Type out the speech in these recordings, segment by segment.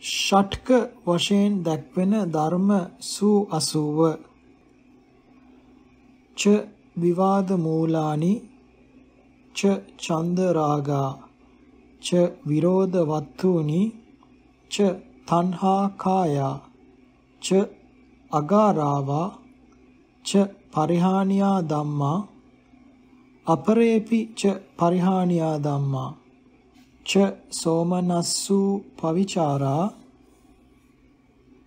ෂට්ක වශයෙන් දැක්වෙන ධර්ම සූ අසූව ච විවාද මූලානි ච චන්ද රාගා ච විරෝධ වත්තුනි ච තණ්හා කායා ච අගාරාවා ච පරිහානියා ධම්මා අපරේපි ච පරිහානියා ධම්මා ච සෝමනස්සු පවිචාරා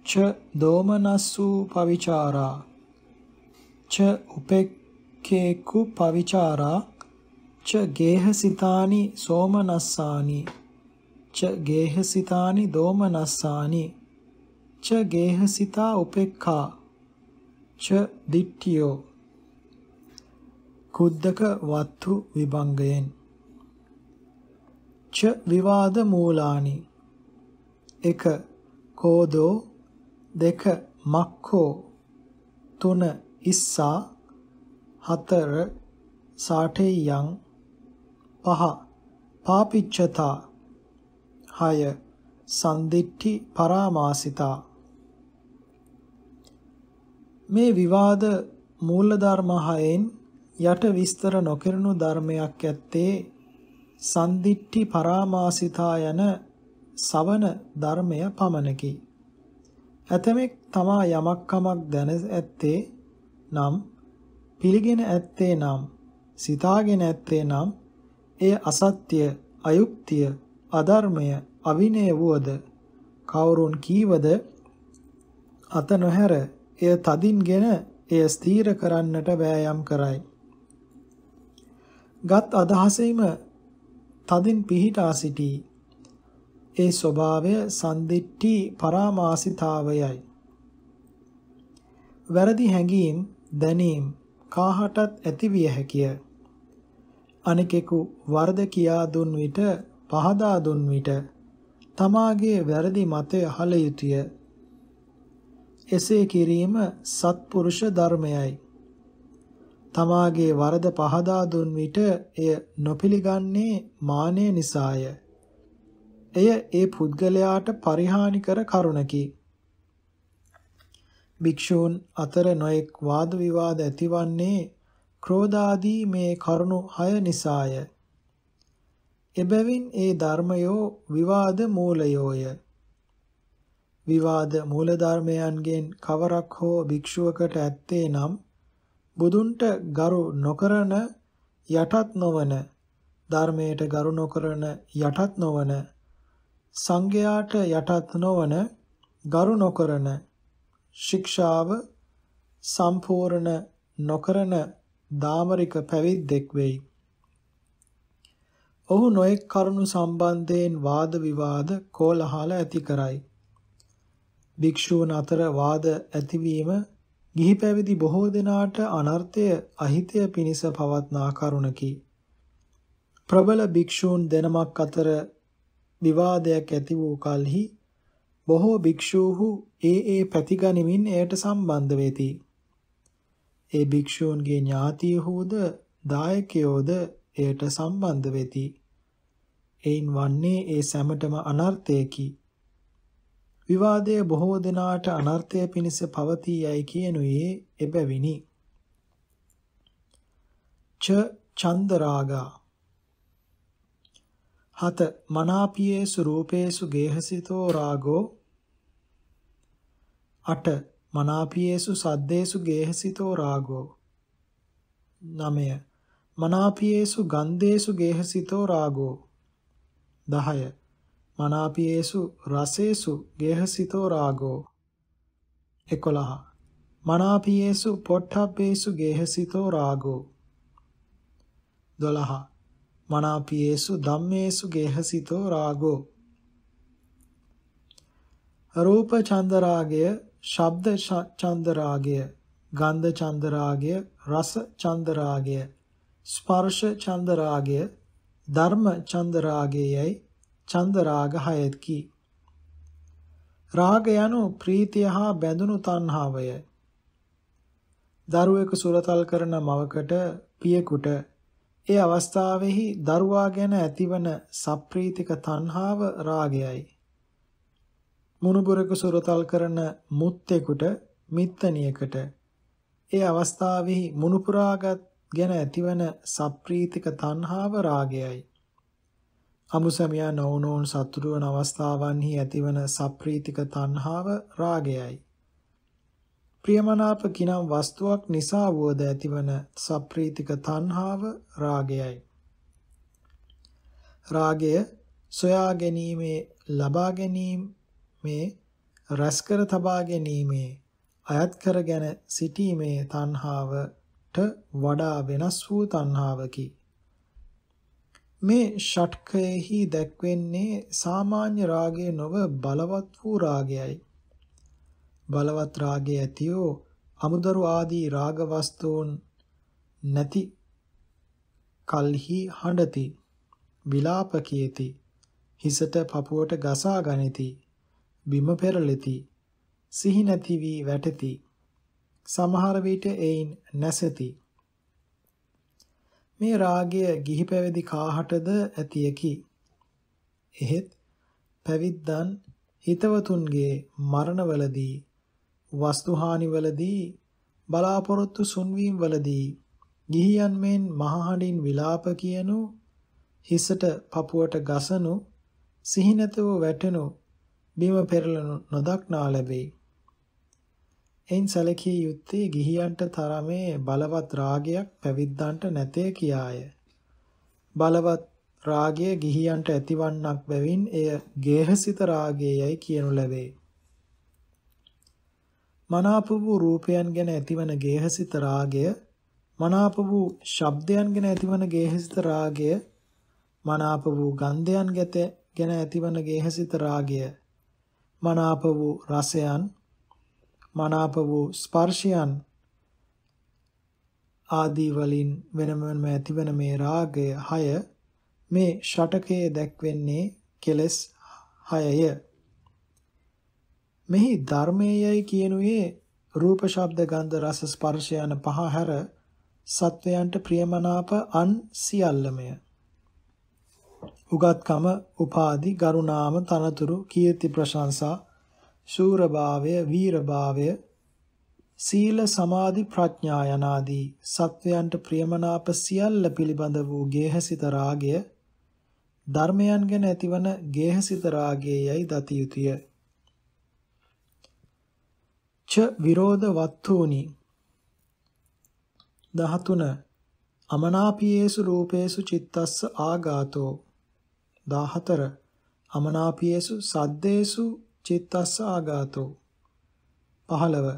ච දෝමනස්සු පවිචාරා ච උපෙක්කේකු පවිචාරා ච ගේහසිතානි සෝමනස්සානි ච ගේහසිතානි දෝමනස්සානි ච ගේහසිතා උපෙක්ඛා ච දිට්ඨියෝ කුද්දක වත්තු විභංගයෙන් ච විවාද මූලානි 1 කෝදෝ 2 මක්ඛෝ 3 ඉස්සා 4 සාඨේයං 5 පාපිච්ඡතා 6 සන්දිට්ඨි පරාමාසිතා මේ විවාද මූල ධර්ම හයෙන් යට විස්තර නොකිරුණු ධර්මයක් ඇත්තේ සන්දිට්ඨි පරාමාසිතා යන සවන ධර්මය පමණකි. ඇතමෙක් තමා යමක් කමක් දැන ඇත්තේ නම් පිළිගෙන ඇත්තේ නම් සිතාගෙන ඇත්තේ නම් එය අසත්‍ය අයුක්තිය අධර්මය අවිනය වුවද කවුරුන් කීවද අත නොහැර එය තදින්ගෙන එය ස්ථීර කරන්නට වෑයම් කරයි. ගත් අදහසෙම තදින් පිහිටා සිටී. ඒ ස්වභාවය සම්දිට්ටි පරාමාසිතාවයයි. වැරදි හැඟීම් දැනීම් කාහටත් ඇතිවිය හැකිය. අනෙකෙකු වරද කියා දුන් විට පහදා දුන් විට තමාගේ වැරදි මතය හල යුතුය. එසේ කිරීම සත්පුරුෂ ධර්මයයි. තමාගේ වරද පහදා දුන් විට එය නොපිළගන්නේ මානය නිසාය. එය ඒ පුද්ගලයාට පරිහානි කර කරුණකි. භික්ෂූන් අතර නොඑක් වාද විවාද ඇතිවන්නේ ක්‍රෝධාදී මේ කරුණු හය නිසාය. එබැවින් ඒ ධර්මයෝ විවාද මූලයෝය. විවාද මූල ධර්මයන්ගෙන් කවරක් හෝ භික්ෂුවකට ඇත්තේ නම් බුදුන්ට ගරු නොකරන යටත් නොවන ධර්මයට ගරු නොකරන යටත් නොවන සංඝයාට යටත් නොවන ගරු නොකරන ශික්ෂාව සම්පූර්ණ නොකරන දාමරික පැවිද්දෙක් වෙයි. ඔහු නොඑක් කරුණු සම්බන්ධයෙන් වාද විවාද කෝලහල ඇති කරයි. භික්ෂූන් අතර වාද ඇතිවීම ගිහි පැවිදි බොහෝ දෙනාට අනර්ථය අහිතය පිණිස පවත්නා කරුණකි. ප්‍රබල භික්ෂූන් දෙනමක් අතර විවාදයක් ඇති වූ කලෙහි බොහෝ භික්ෂූහු ඒ ඒ පැතිගනිමින් එයට සම්බන්ධ වෙති. ඒ භික්ෂූන්ගේ ඥාතියහුද දායකයෝද එයට සම්බන්ධ වෙති. එයින් වන්නේ ඒ සැමටම අනර්ථයකි. විවාදය බොහෝ දෙනාට අනර්ථය පිණිස පවතී යයි කියනුයේ එබැවිනි. ච චන්දරාගා හත මනාපියේසු රූපේසු ගේහසිතෝ රාගෝ අට මනාපියේසු සද්දේසු ගේහසිතෝ රාගෝ නමය මනාපියේසු ගන්ධේසු ගේහසිතෝ රාගෝ දහය මනාපියේසු රසේසු ගේහසිතෝ රාගෝ 11 මනාපියේසු පොට්ටබ්බේසු ගේහසිතෝ රාගෝ 12 මනාපියේසු ධම්මේසු ගේහසිතෝ රාගෝ රූප චන්ද රාගය ශබ්ද චන්ද රාගය ගන්ධ චන්ද රාගය රස චන්ද රාගය ස්පර්ශ චන්ද රාගය ධර්ම චන්ද රාගයයි චන්ද රාග හයකි. රාග යනු ප්‍රීතිය හා බැඳුණු තණ්හාවය. දරුවෙකු සුරතල් කරන මවකට පියෙකුට ඒ අවස්ථාවෙහි දරුවා ගැන ඇතිවන සප්‍රීතික තණ්හාව රාගයයි. මුණුබුරෙකු සුරතල් කරන මුත්තෙකුට මිත්තනියකට ඒ අවස්ථාවෙහි මුණුපුරාගත් ගැන ඇතිවන සප්‍රීතික තණ්හාව රාගයයි. අඹුසමියා නොවුනෝන් සතුරු වන අවස්ථාවන්හි ඇතිවන සප්‍රීතික තණ්හාව රාගයයි. ප්‍රියමනාප කිනම් වස්තුවක් නිසා වුවද ඇතිවන සප්‍රීතික තණ්හාව රාගයයි. රාගය සොයා ගැනීමේ ලබා ගැනීමේ රැස්කර තබා ගැනීමේ අයත් කරගෙන සිටීමේ තණ්හාවට වඩා වෙනස් වූ තණ්හාවකි. මේ ෂට්කයෙහි දැක්වෙන්නේ සාමාන්‍ය රාගය නොව බලවත් වූ රාගයයි. බලවත් රාගය ඇතියෝ අමුදරු ආදී රාග වස්තුන් නැති කල්හි හඬති. විලාප කියති. හිසට පපුවට ගසා ගනිති. බිම පෙරලෙති. සිහි නැති වී වැටෙති. සමහර විට එයින් නැසෙති. මේ රාගය ගිහි පැවිදි කාහටද ඇතියකි. එහෙත් පැවිද්දන් හිතවතුන්ගේ මරණවලදී වස්තුහානිවලදී බලාපොරොත්තු සුන්වීම් වලදී ගිහියන් මෙන් මහහඬින් විලාප කියනු හිසට පපුවට ගසනු සිහිනතව වැටෙනු බිම පෙරලනු නොදක්නා ලැබේ. එයින් සැලකිය යුත්තේ ගිහියන්ට තරමේ බලවත් රාගයක් පැවිද්දන්ට නැතේ කියාය. බලවත් රාගය ගිහියන්ට ඇතිවන්නක් බැවින් එය ගේහසිත රාගයයි කියනු ලැබේ. මනාප වූ රූපයන් ගැන ඇතිවන ගේහසිත රාගය මනාප වූ ශබ්දයන් ගැන ඇතිවන ගේහසිත රාගය මනාප වූ ගන්ධයන් ගැන ඇතිවන ගේහසිත රාගය මනාප වූ රසයන් මනාප වූ ස්පර්ශයන් ආදී වලින් වෙනම ඇතිවන මේ රාගය 6 මේ ෂටකයේ දැක්වෙන්නේ කෙලස් 6ය. මෙහි ධර්මයේයි කියනුවේ රූප ශබ්ද ගන්ධ රස ස්පර්ශ යන පහ හැර සත්වයන්ට ප්‍රියමනාප අන් සියල්ලමය. උගත්කම, උපාදි, ගරුණාම, තනතුරු, කීර්ති ප්‍රශංසා ශූරභාවය, වීරභාවය, සීල සමාධි ප්‍රඥා යනාදී සත්වයන්ට ප්‍රියමනාප සියල්ල පිළිබඳ වූ ගේහසිත රාගය ධර්මයන් ගැන ඇතිවන ගේහසිත රාගයයි දති යුතුය. ච විරෝධ වත්තුනි 13 අමනාපීයේසු රූපේසු චිත්තස්ස ආගාතෝ 14 අමනාපීයේසු සද්දේසු චිත්තස්ස ආගාතෝ 15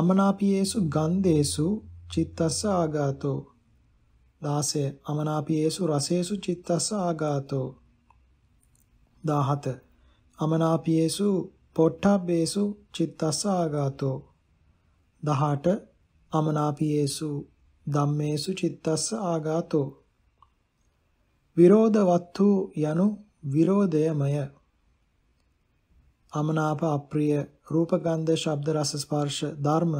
අමනාපීයේසු ගන්ධේසු චිත්තස්ස ආගාතෝ 16 අමනාපීයේසු රසේසු චිත්තස්ස ආගාතෝ 17 අමනාපීයේසු පොට්ටබ්බේසු චිත්තස්ස ආගාතෝ 18 අමනාපීයේසු ධම්මේසු චිත්තස්ස ආගාතෝ විරෝධවත්තු යනු විරෝධයමය අමනාප අප්‍රිය රූප ගන්ධ ශබ්ද රස ස්පර්ශ ධර්ම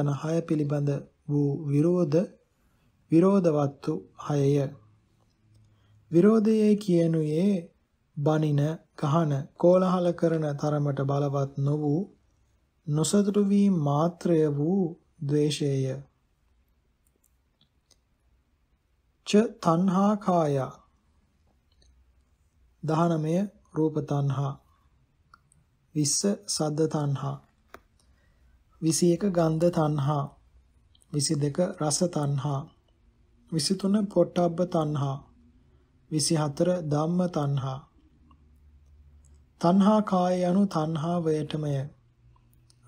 යන හය පිළිබඳ වූ විරෝධ විරෝධවත්තු හයය විරෝධයේ කියනුයේ බනින ගහන කෝලහල කරන තරමට බලවත් නො වූ නොසතුටු වී මාත්‍රය වූ ද්වේෂය ච තණ්හා කාය 19 රූප තණ්හා 20 සද්ද තණ්හා 21 ගන්ධ තණ්හා 22 රස තණ්හා 23 පොට්ටබ්බ තණ්හා 24 ධම්ම තණ්හා තණ්හා කාය යනු තණ්හා වයටමය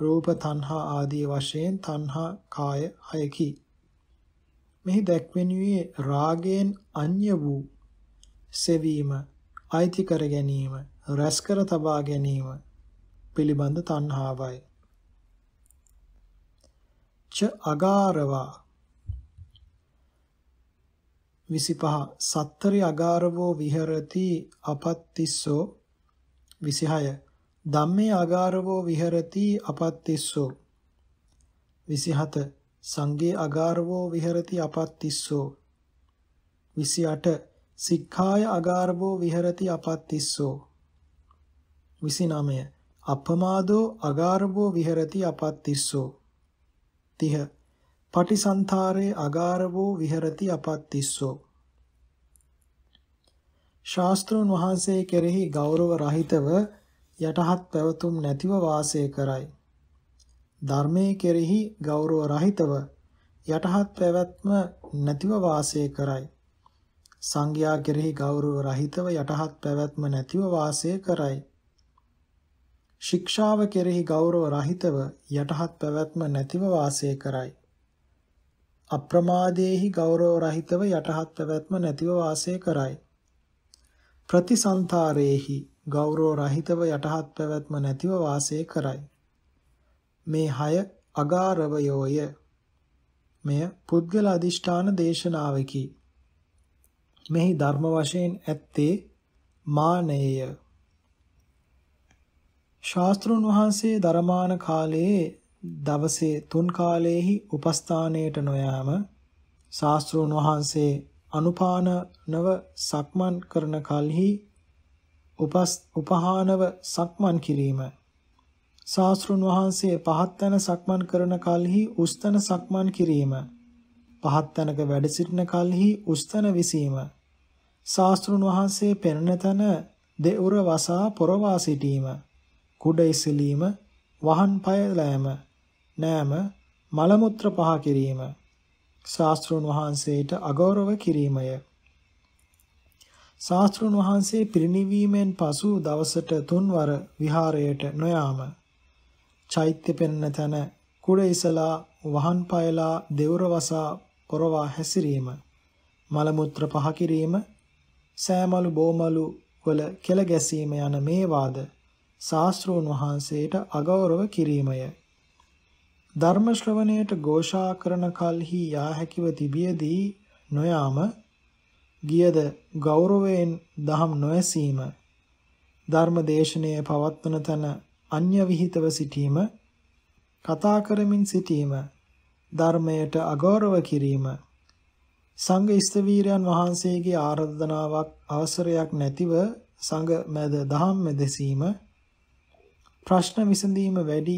රූප තණ්හා ආදී වශයෙන් තණ්හා කාය අයකි මෙහි දැක්වෙනුයේ රාගයෙන් අන්‍ය වූ සෙවීම අයිති කර ගැනීම රැස් කර තබා ගැනීම පිළිබඳ තණ්හාවයි. ච අගාරවා 25 සත්තරි අගාරවෝ විහෙරති අපත්තිස්සෝ 26 ධම්මේ අගාරවෝ විහෙරති අපත්තිස්සෝ 27 සංඝේ අගාරවෝ විහෙරති අපත්තිස්සෝ 28 සික්ඛාය අගාරවෝ විහෙරති අපත්තිස්සෝ 29 අපමාදෝ අගාරවෝ විහෙරති අපත්තිස්සෝ 30 පටිසන්තරේ අගාරවෝ විහෙරති අපත්තිස්සෝ ශාස්ත්‍රෝන් වහන්සේ කෙරෙහි ගෞරව රහිතව යටහත් පැවතුම් නැතිව වාසය කරයි. ධර්මයේ කෙරෙහි ගෞරව රහිතව යටහත් පැවැත්ම නැතිව වාසය කරයි. සංඝයා කෙරෙහි ගෞරව රහිතව යටහත් පැවැත්ම නැතිව වාසය කරයි. ශික්ෂාව කෙරෙහි ගෞරව රහිතව යටහත් පැවැත්ම නැතිව වාසය කරයි. අප්‍රමාදේහි ගෞරව රහිතව යටහත් පැවැත්ම නැතිව වාසය කරයි. ප්‍රතිසන්තරේහි ගෞරව රහිතව යටහත් පැවැත්ම නැතිව වාසය කරයි. මේ හය අගාරවයෝය. මෙය පුද්ගල අදිෂ්ඨාන දේශනාවකි. මෙහි ධර්ම වශයෙන් ඇත්තේ මානෙය. ශාස්ත්‍රුන් වහන්සේ ධර්මාන කාලයේ දවසේ තුන් කාලයේහි උපස්ථානයට නොයාම ශාස්ත්‍රුන් වහන්සේ අනුපානව සක්මන් කරන කලෙහි උපහානව සක්මන් කිරීම ශාස්ත්‍රුන් වහන්සේ පහත්තන සක්මන් කරන කලෙහි උස්තන සක්මන් කිරීම පහත්තනක වැඩ සිටින කලෙහි උස්තන විසීම ශාස්ත්‍රුන් වහන්සේ පෙරණ තන දෙවුර වසා පොරවා සිටීම කුඩ ඉසිලීම, වහන් පයලෑම, නෑම, මල මුත්‍ර පහ කිරීම, ශාස්ත්‍රුන් වහන්සේට අගෞරව කිරීමය. ශාස්ත්‍රුන් වහන්සේ පිරිණිවීමෙන් පසු දවසට තුන්වර විහාරයට නොයාම චෛත්‍ය පෙන්න තැන කුඩ ඉසලා වහන් පයලා දෙවුර වසා පොරවා හැසිරීම මල මුත්‍ර පහ කිරීම සෑමලු බෝමලු වල කෙල ගැසීම යන මේවාද ශාස්ත්‍රූන් වහන්සේට අගෞරව කිරීමය. ධර්ම ශ්‍රවණයට ഘോഷා කරන කල්හි යා හැකිව තිබියදී නොයාම ගියද ගෞරවයෙන් දහම් නොඇසීම ධර්ම දේශනයේ පවත්වන තන අන්‍ය විහිතව සිටීම කතා කරමින් සිටීම ධර්මයට අගෞරව කිරීම සංඝ ඉස්තවීරයන් වහන්සේගේ ආරාධනාවක් අවසරයක් නැතිව සංඝ මැද දහම් මෙදසීම ප්‍රශ්න විසඳීම වැඩි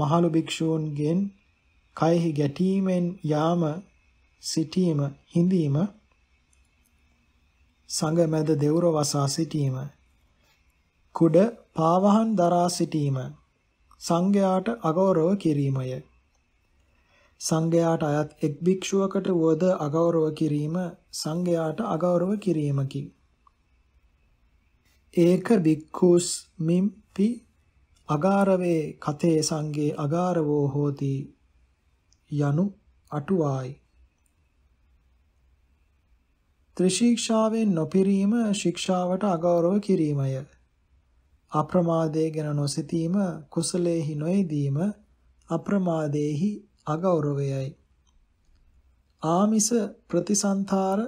මහලු භික්ෂූන්ගෙන් කයෙහි ගැටීමෙන් යාම සිටීම හිඳීම සංගමැද දෙවුර වසා සිටීම කුඩ පාවහන් දරා සිටීම සංඝයාට අගෞරව කිරීමය සංඝයාට අයත් එක් භික්ෂුවකට වද අගෞරව කිරීම සංඝයාට අගෞරව කිරීමකි ඒක බික්ඛුස්මින් පි අගාරවේ කතේ සංගේ අගාරවෝ හෝති යනු අටුවායි ත්‍රිශික්ෂාවෙන් නොපිරීම ශික්ෂාවට අගෞරව කිරීමය අප්‍රමාදයේ ගැන නොසිතීම කුසලේහි නොයදීම අප්‍රමාදේහි අගෞරවයයි ආමිස ප්‍රතිසන්තර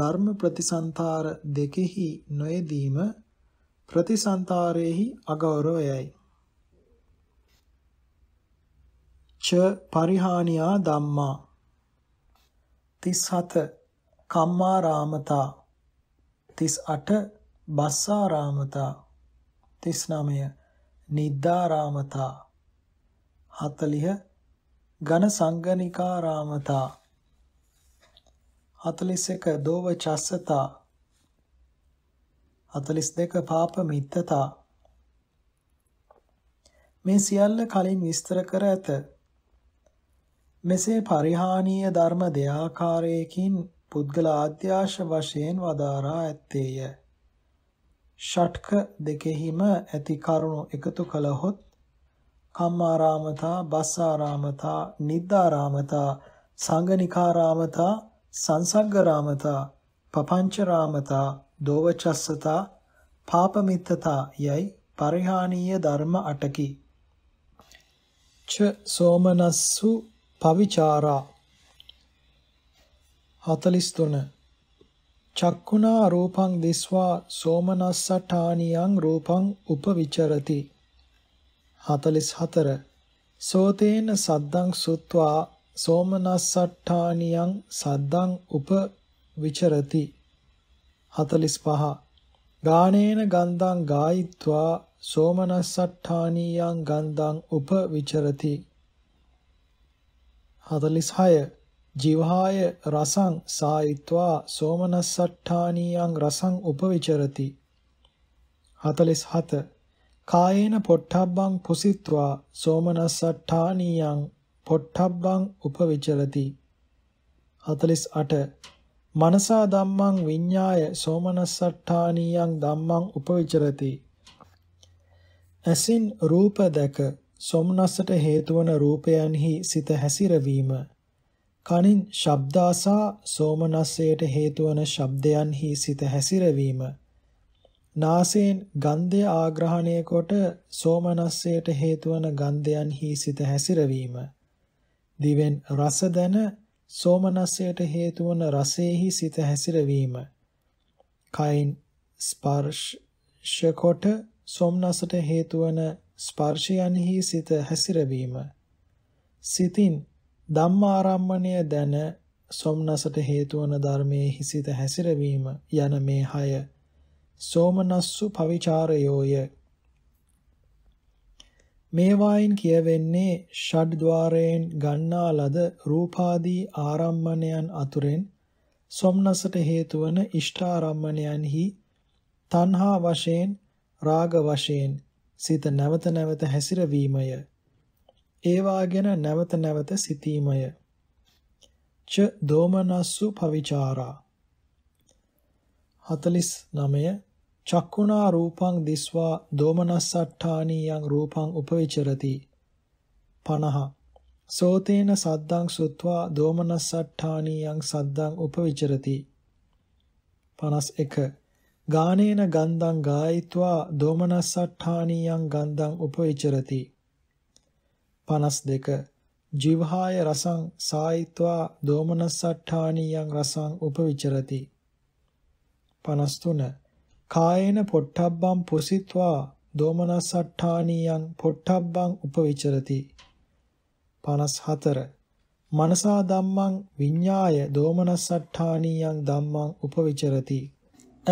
ධර්ම ප්‍රතිසන්තර දෙකෙහි නොයදීම ප්‍රතිසන්තරේහි අගෞරවයයි. ච පරිහානියා ධම්මා 37 කම්මාරාමතා 38 බස්සාරාමතා 39 නිද්දාරාමතා 40 ඝන සංගනිකාරාමතා 41 දෝව චස්සතා 42 පාප මිත්තතා මේ සියල්ල කලින් විස්තර කර ඇත. මෙසේ පරිහානීය ධර්ම දෙආකාරයකින් පුද්ගල ආත්‍යාශ වශයෙන් වදාරා ඇත්තේය. ෂට්ක දෙකෙහිම ඇති කරුණු එකතු කළහොත් කම්මාරාමතා, බස්සාරාමතා, නිද්දාරාමතා, සංගනිකාරාමතා, සංසග්ගරාමතා, පපංචරාමතා, දෝවචස්සතා පාපමිත්තතා යයි පරිහානීය ධර්ම අටකි. ච සෝමනස්සු පවිචාරා 43 චක්කුණා රූපං දිස්වා සෝමනස්සඨානියං රූපං උපවිචරති 44 සෝතේන සද්දං සුත්වා සෝමනස්සට්ඨානියං සද්දං උප විචරති 45 ගානේන ගන්ධං ගායිත්වා සෝමනස්සට්ඨානීයං ගන්ධං උපවිචරති 46 ජීවහාය රසං සායිත්වා සෝමනස්සට්ඨානීයං රසං උපවිචරති 47 කායේන පොට්ටබ්බං පුසිත්වා සෝමනස්සට්ඨානීයං පොට්ටබ්බං උපවිචරති 48 මනසා ධම්මං විඤ්ඤාය සෝමනස්සට්ඨානියං ධම්මං උපවිචරති. ඇසින් රූප දැක සොම්නස්සට හේතුවන රූපයන්හි සිත හැසිරවීම කනින් ශබ්දාසා සෝමනස්සයට හේතුවන ශබ්දයන්හි සිත හැසිරවීම නාසයෙන් ගන්ධය ආග්‍රහණය කොට සෝමනස්සයට හේතුවන ගන්ධයන්හි සිත හැසිරවීම දිවෙන් රස දැන සෝමනස්සයට හේතු වන රසෙහි සිත හැසිරවීම. කයින් ස්පර්ශ කොට සෝමනසට හේතු වන ස්පර්ශයන්හි සිත හැසිරවීම. සිතින් ධම්මාරම්මණය දැන සෝමනසට හේතු වන ධර්මයේ සිත හැසිරවීම යන මේ හය සෝමනස්සු පවිචාරයෝය මේවායින් කියවෙන්නේ ෂඩ්ද්වාරයෙන් ගන්නා ලද රූපාදී ආරම්මණයන් අතුරෙන් සොම්නසට හේතු වන ඉෂ්ඨාරම්මණයන්හි තණ්හා වශයෙන් රාග වශයෙන් සිත නැවත නැවත හැසිරවීමය ඒවා ගැන නැවත නැවත සිතීමය ච දෝමනස්සු පවිචාරා 49 චක්කුණා රූපං දිස්වා දෝමනස්සට්ඨානීයං රූපං උපවිචරති 50 සෝතේන සද්දං සුත්වා දෝමනස්සට්ඨානීයං සද්දං උපවිචරති 51 ගානේන ගන්ධං ගායිत्वा දෝමනස්සට්ඨානීයං ගන්ධං උපවිචරති 52 ජීවහාය රසං සායිत्वा දෝමනස්සට්ඨානීයං රසං උපවිචරති 53 කායේන පොට්ටබ්බම් පුසිත්වා දෝමනසට්ඨානියං පොට්ටබ්බං උපවිචරති 54 මනසා ධම්මං විඤ්ඤාය දෝමනසට්ඨානියං ධම්මං උපවිචරති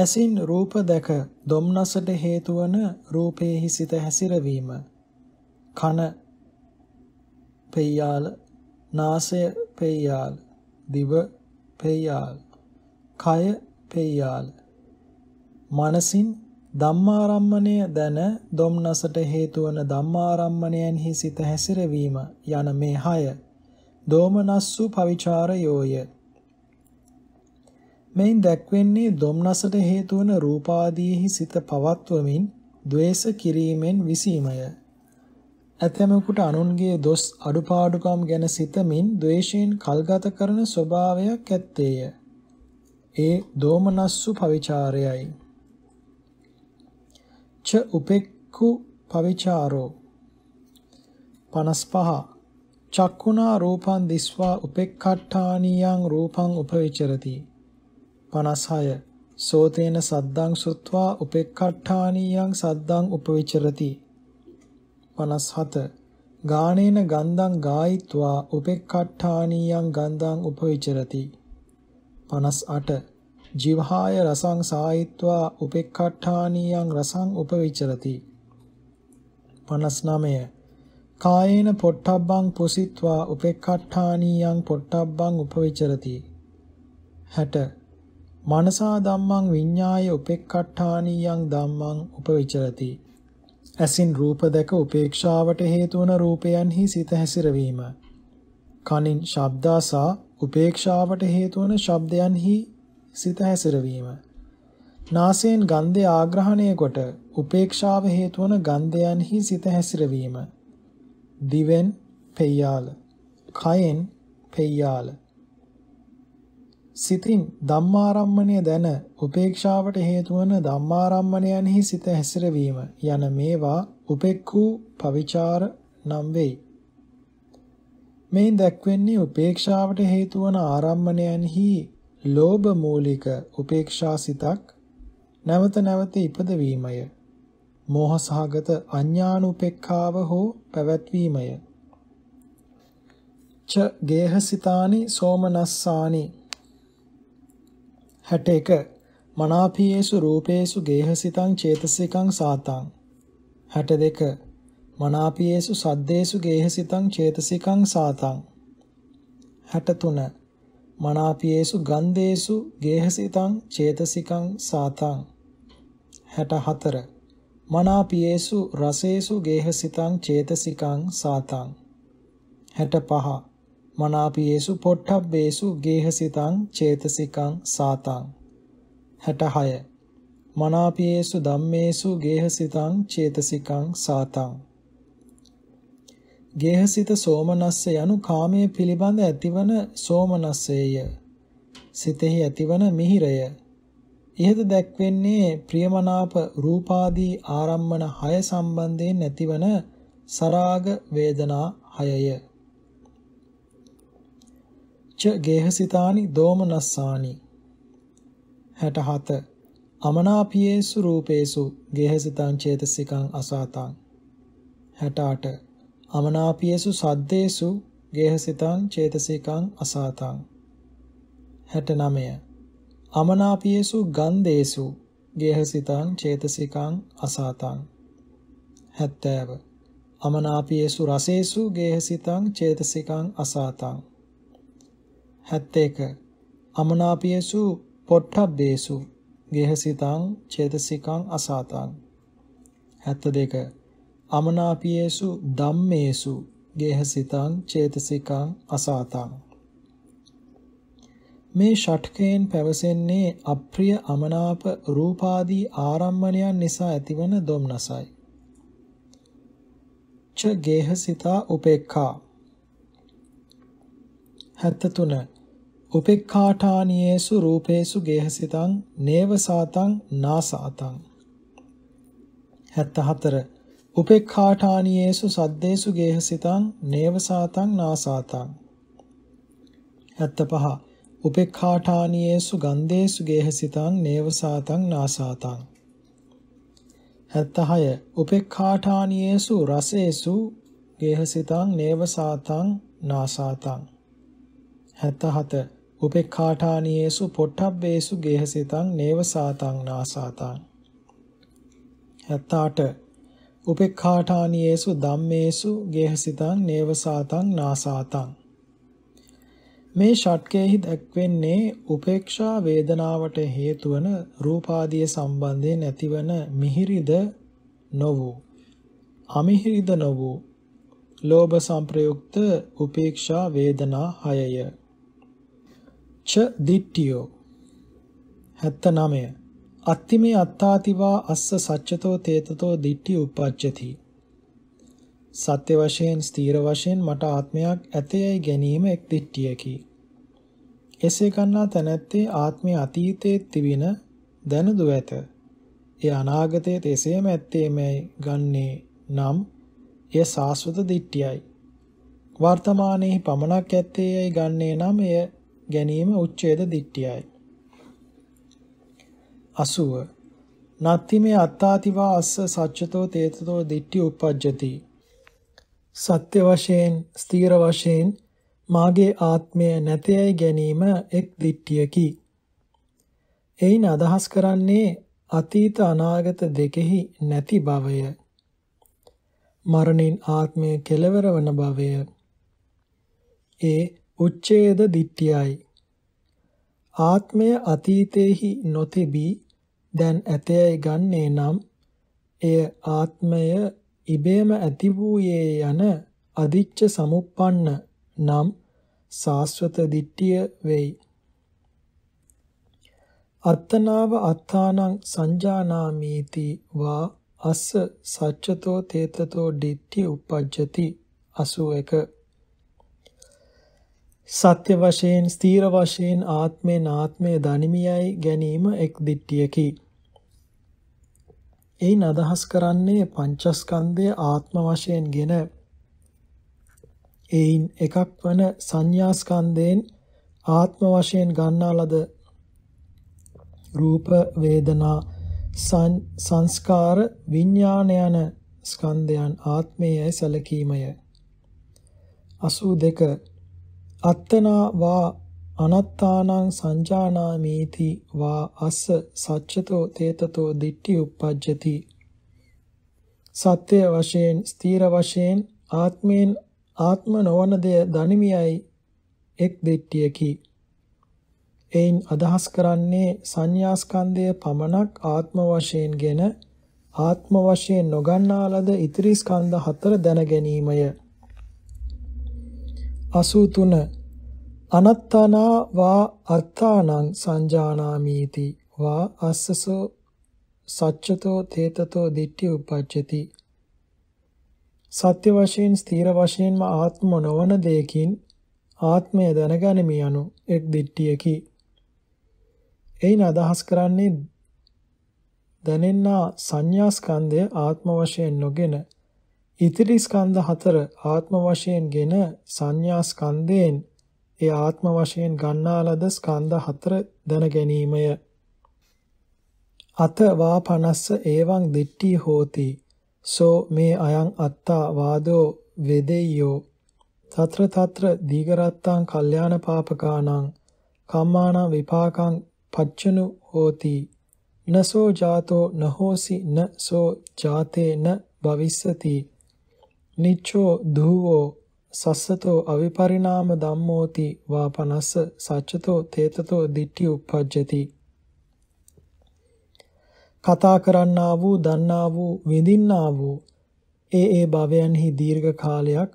ඇසින් රූප දැක ධම්නසට හේතු වන රූපේහි සිත හැසිරවීම කන පෙයාල නාසය පෙයාල දිව පෙයාල කය පෙයාල මනසින් ධම්මාරම්මණය දැන ධම්නසට හේතු වන ධම්මාරම්මණයන්හි සිත හැසිරවීම යන මේ හය දෝමනස්සු පවිචාරයෝය මෙයින් දැක්වෙන්නේ ධම්නසට හේතු වන රූපාදීහි සිත පවත්වමින් ද්වේෂ කිරීමෙන් විසීමය ඇතැමෙකුට අනුන්ගේ දොස් අඩුපාඩුකම් ගැන සිතමින් ද්වේෂයෙන් කල්ගත කරන ස්වභාවයක් ඇත්තේය ඒ දෝමනස්සු පවිචාරයයි ච උපෙක්ඛු පවිචාරෝ 55 චක්කුණා රූපං දිස්වා උපෙක්ඛට්ඨානියං රූපං උපවිචරති 56 සෝතේන සද්දං සුත්වා උපෙක්ඛට්ඨානියං සද්දං උපවිචරති 57 ගානේන ගන්ධං ගායිත්වා උපෙක්ඛට්ඨානියං ගන්ධං උපවිචරති 58 ජීවහාය රසං සායිත්වා උපෙක්ඛට්ඨානීයං රසං උපවිචරති 59 කායේන පොට්ටබ්බං පුසිත්වා උපෙක්ඛට්ඨානීයං පොට්ටබ්බං උපවිචරති 60 මනසා ධම්මං විඤ්ඤාය උපෙක්ඛට්ඨානීයං ධම්මං උපවිචරති ඇසින් රූප දැක උපේක්ෂාවට හේතු වන රූපයන්හි සිත හැසිරවීම කනින් ශබ්දාසා උපේක්ෂාවට හේතු වන ශබ්දයන්හි සිත හැසිරවීම. නාසයෙන් ගන්ධය ආග්‍රහණය කොට උපේක්ෂාව හේතු වන ගන්ධයන්හි සිත හැසිරවීම. දිවෙන් පෙය්යාල. කයෙන් පෙය්යාල. සිතින් ධම්මාරම්මණය දැන උපේක්ෂාවට හේතු වන ධම්මාරම්මණයන්හි සිත හැසිරවීම යන මේවා උපෙක්ඛූ පවිචාර නම් වෙයි. මෙයින් දැක්වෙන්නේ උපේක්ෂාවට හේතු වන ආරම්මණයන්හි ලෝභ මූලික උපේක්ෂා සිතක් නැවත නැවත ඉපදවීමය. මෝහ සහගත අඥානුපෙක්ඛාව හෝ පැවැත්වීමය. ච ගේහසිතානි සෝමනස්සානි 61 මනාපීයේසු රූපේසු ගේහසිතං චේතසිකං සාතං 62 මනාපීයේසු සද්දේසු ගේහසිතං චේතසිකං සාතං 63 මනාපියේසු ගන්ධේසු ගේහසිතං චේතසිකං සාතං 64 මනාපියේසු රසේසු ගේහසිතං චේතසිකං සාතං 65 මනාපියේසු පොට්ටබ්බේසු ගේහසිතං චේතසිකං සාතං 66 මනාපියේසු ධම්මේසු ගේහසිතං චේතසිකං සාතං ගේහසිත සෝමනස්ස යනු කාමයේ පිළිබඳ ඇතිවන සෝමනස්සේය. සිතෙහි ඇතිවන මිහිරය. ඉහත දැක්වෙන්නේ ප්‍රියමනාප රූපාදී ආරම්මන 6 සම්බන්ධයෙන් ඇතිවන සරාග වේදනා 6ය. ච ගේහසිතානි දෝමනස්සානි 67 අමනාපියේසු රූපේසු ගේහසිතං චේතසිකං අසාතං 68 අමනාපියසු සද්දේසු ගේහසිතං චේතසිකං අසාතං 69 අමනාපියසු ගන්ධේසු ගේහසිතං චේතසිකං අසාතං 70 අමනාපියසු රසේසු ගේහසිතං චේතසිකං අසාතං 71 අමනාපියසු පොට්ටබ්බේසු ගේහසිතං චේතසිකං අසාතං 72 අමනාපියේසු ධම්මේසු ගේහසිතං චේතසිකං අසාතං මේ ෂට්කයෙන් පැවසෙන්නේ අප්‍රිය අමනාප රූපාදී ආරම්මණයන් නිසා ඇතිවන දොම්නසයි. ච ගේහසිතා උපේක්ඛා 73 උපේක්ඛාඨානීයේසු රූපේසු ගේහසිතං නේවසාතං නාසාතං 74 උපේක්ඛාඨානියේසු සද්දේසු ගේහසිතං නේවසාතං නාසාතං 75 උපේක්ඛාඨානියේසු ගන්ධේසු ගේහසිතං නේවසාතං නාසාතං 76 උපේක්ඛාඨානියේසු රසේසු ගේහසිතං නේවසාතං නාසාතං 77 උපේක්ඛාඨානියේසු පොට්ටබ්බේසු ගේහසිතං නේවසාතං නාසාතං 78 උපේක්ඛාඨානීයේසු ධම්මේසු ගේහසිතං නේවසාතං නාසාතං මේ ෂට්කයෙහි දැක්වෙන්නේ උපේක්ෂා වේදනාවට හේතු වන රූපාදිය සම්බන්ධයෙන් ඇතිවන මිහිරිද නොවූ අමිහිරිද නොවූ ලෝභ සංප්‍රයුක්ත උපේක්ෂා වේදනා හයය ච දිට්ඨියෝ 79 අත්තිමේ අත්තාතිවා අස්ස සච්චතෝ තේතතෝ දිට්ඨි උප්පච්චති සත්‍ය වශයෙන් ස්ථීර වශයෙන් මට ආත්මයක් ඇතේයි ගැනීම එක් දිට්ඨියකි එසේ ගන්නා තැනැත්තේ ආත්මය අතීතයේ තිබෙන දැනුදු ඇත ඒ අනාගතයේ එසේම ඇත්තේමයි ගන්නේ නම් එය శాశ్వත දිට්ඨියයි වර්තමානයේ පමණක් ඇත්තේයි ගන්නේ නම් එය ගැනීම උච්ඡේද දිට්ඨියයි 80 නත්ති මේ අත්තාතිවා අස්ස සච්චතෝ තේතතෝ දිට්ඨි උපජ්ජති සත්‍ය වශයෙන් ස්ථීර වශයෙන් මාගේ ආත්මය නැතයයි ගැනීම එක් දිට්ඨියකි එයින් අදහස් කරන්නේ අතීත අනාගත දෙකෙහි නැති බවය මරණින් ආත්මය කෙලවර වන භවය ඒ උච්ඡේද දිට්ඨියයි ආත්මය අතීතේහි නොතිබී දැන් ඇතයයි ගන්නේ නම් එය ආත්මය ඉබේම ඇති වූයේ යන අදිච්ච සමුප්පන්න නම් සාස්වත දිට්ඨිය වෙයි. අත්තනාව අත්තානං සංජානාමීති වා අස්ස සච්චතෝ තේතතෝ දිට්ඨි උපජ්ජති 81 සත්‍ය වශයෙන් ස්ථීර වශයෙන් ආත්මේ නාත්මේ දනිමියයි ගැනීම එක් දිට්ඨියකි. එයින් අදහස් කරන්නේ පංචස්කන්ධය ආත්ම වශයෙන්ගෙන එයින් එකක් වන සංඥාස්කන්ධයෙන් ආත්ම වශයෙන් ගන්නා ලද රූප වේදනා සංස්කාර විඥාන යන ස්කන්ධයන් ආත්මයයි සැලකීමය 82 අත්තනා වා අනත්තානං සංජානාමේති වා අස්ස සච්චතෝ තේතතෝ දිට්ඨි උප්පජ්ජති සත්‍ය වශයෙන් ස්ථීර වශයෙන් ආත්මයෙන් ආත්ම නොවන දෙය දනිමියයි එක් දිට්ඨියකි එයින් අදහස් කරන්නේ සංඥාස්කන්ධය පමණක් ආත්ම වශයෙන්ගෙන ආත්ම වශයෙන් නොගන්නා ලද ඉතිරි ස්කන්ධ හතර දැන ගැනීමය 83 අනත්තානා වා අර්ථානං සංජානාමීති වා අස්සසෝ සච්චතෝ තේතතෝ දිට්ඨි උපජ්ජති සත්‍ය වශයෙන් ස්ථීර වශයෙන්ම ආත්ම නොවන දෙයකින් ආත්මය දැනගැනීමේ anu එක් දිට්ඨියකි එයින් අදහස් කරන්නේ දැනෙන සංඥා ස්කන්ධය ආත්ම වශයෙන් නොගෙන ඉතිරි ස්කන්ධ හතර ආත්ම වශයෙන්ගෙන සංඥා ස්කන්ධයෙන් ඒ ආත්ම වශයෙන් ගන්නා ලද ස්කන්ධ හතර දැන ගැනීමය. අත වා පනස්ස ඒවං දිට්ටි හෝති. සෝ මේ අයං අත්තා වාදෝ වෙදෙය්‍යෝ තත්‍ර තත්‍ර දීගරත්තං කල්යාණ පාපකානං කම්මාන විපාකං පච්චනු හෝති නසෝ ජාතෝ නහෝසි නසෝ ජාතේ න භවිස්සති නිච්ඡෝ ධූවෝ සස්සතෝ අවිපරිණාම ධම්මෝති වාපනස්ස සච්චතෝ තේතතෝ දිට්ඨි උප්පජ්ජති කතා කරන්නා වූ දන්නා වූ විඳින්නා වූ ඒ ඒ භවයන්හි දීර්ඝ කාලයක්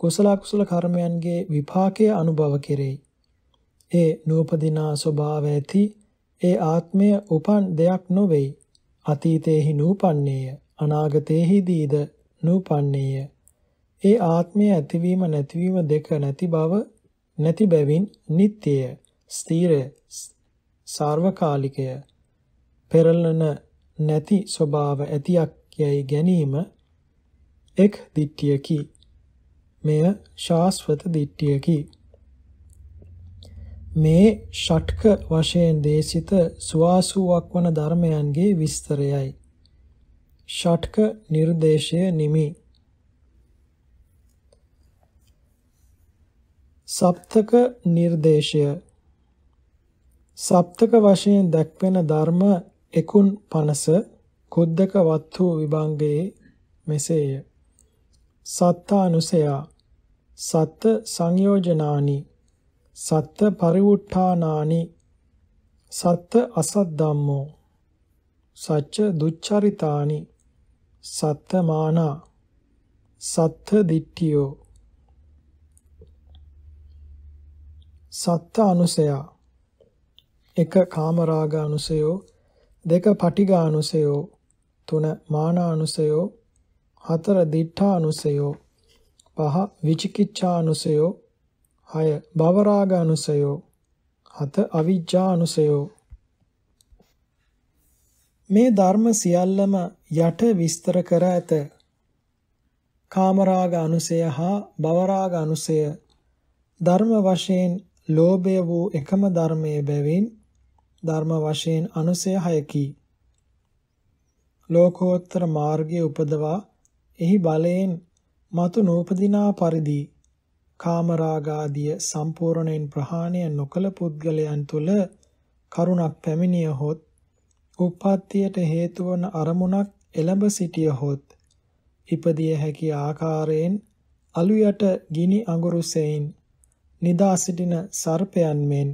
කුසල කුසල කර්මයන්ගේ විපාකයේ අනුභව කෙරෙයි ඒ නූපදිනා ස්වභාව ඇති ඒ ආත්මය උපන් දෙයක් නොවේ අතීතේහි නූපන්නේය අනාගතේහිදීද නූපන්නේය ඒ ආත්මය ඇතිවීම නැතිවීම දෙක නැති බව නැති බැවින් නිත්‍යය, ස්ථීර, සාර්වකාලිකය, පෙරළන නැති ස්වභාව ඇතියක් යයි ගැනීම එක් දිට්ඨියකි. මෙය ශාස්වත දිට්ඨියකි. මේ ෂට්ක වශයෙන් දේශිත සුවාසුවක් වන ධර්මයන්ගේ විස්තරයයි. ෂට්ක නිර්දේශය නිමි සප්තක නිර්දේශය සප්තක වශයෙන් දැක්වෙන ධර්ම එකුන් 50 කුද්දක වත්තු විභංගයේ මෙසේය සත්තානුසය සත්ත සංයෝජනානි සත්ත පරිවුට්ඨානානි සත්ත අසත් ධම්මෝ සච්ච දුච්චරිතානි සත්ත මානා සත්ත දිට්ඨියෝ සත්ත අනුසයා එක කාමරාග අනුසයෝ දෙක පටිඝා අනුසයෝ තුන මාන අනුසයෝ හතර දිඨා අනුසයෝ පහ විචිකිච්ඡා අනුසයෝ හය භවරාග අනුසයෝ හත අවිජ්ජා අනුසයෝ මේ ධර්ම සියල්ලම යට විස්තර කර ඇත කාමරාග අනුසය හා භවරාග අනුසය ධර්ම වශයෙන් ලෝභය වූ එකම ධර්මයේ බැවින් ධර්ම වශයෙන් අනුසය හයකි. ලෝකෝත්තර මාර්ගයේ උපදවා එහි බලයෙන් මතු නූපදිනා පරිදි කාමරාගාදිය සම්පූර්ණයෙන් ප්‍රහාණය නොකළ පුද්ගලයන් තුල කරුණක් පැමිණිය හොත් උප්පත්තියට හේතු වන අරමුණක් එළඹ සිටිය හොත් ඉපදිය හැකි ආකාරයෙන් අලු යට ගිනි අඟුරු සෙයින් නිදා සිටින සර්පයන් මෙන්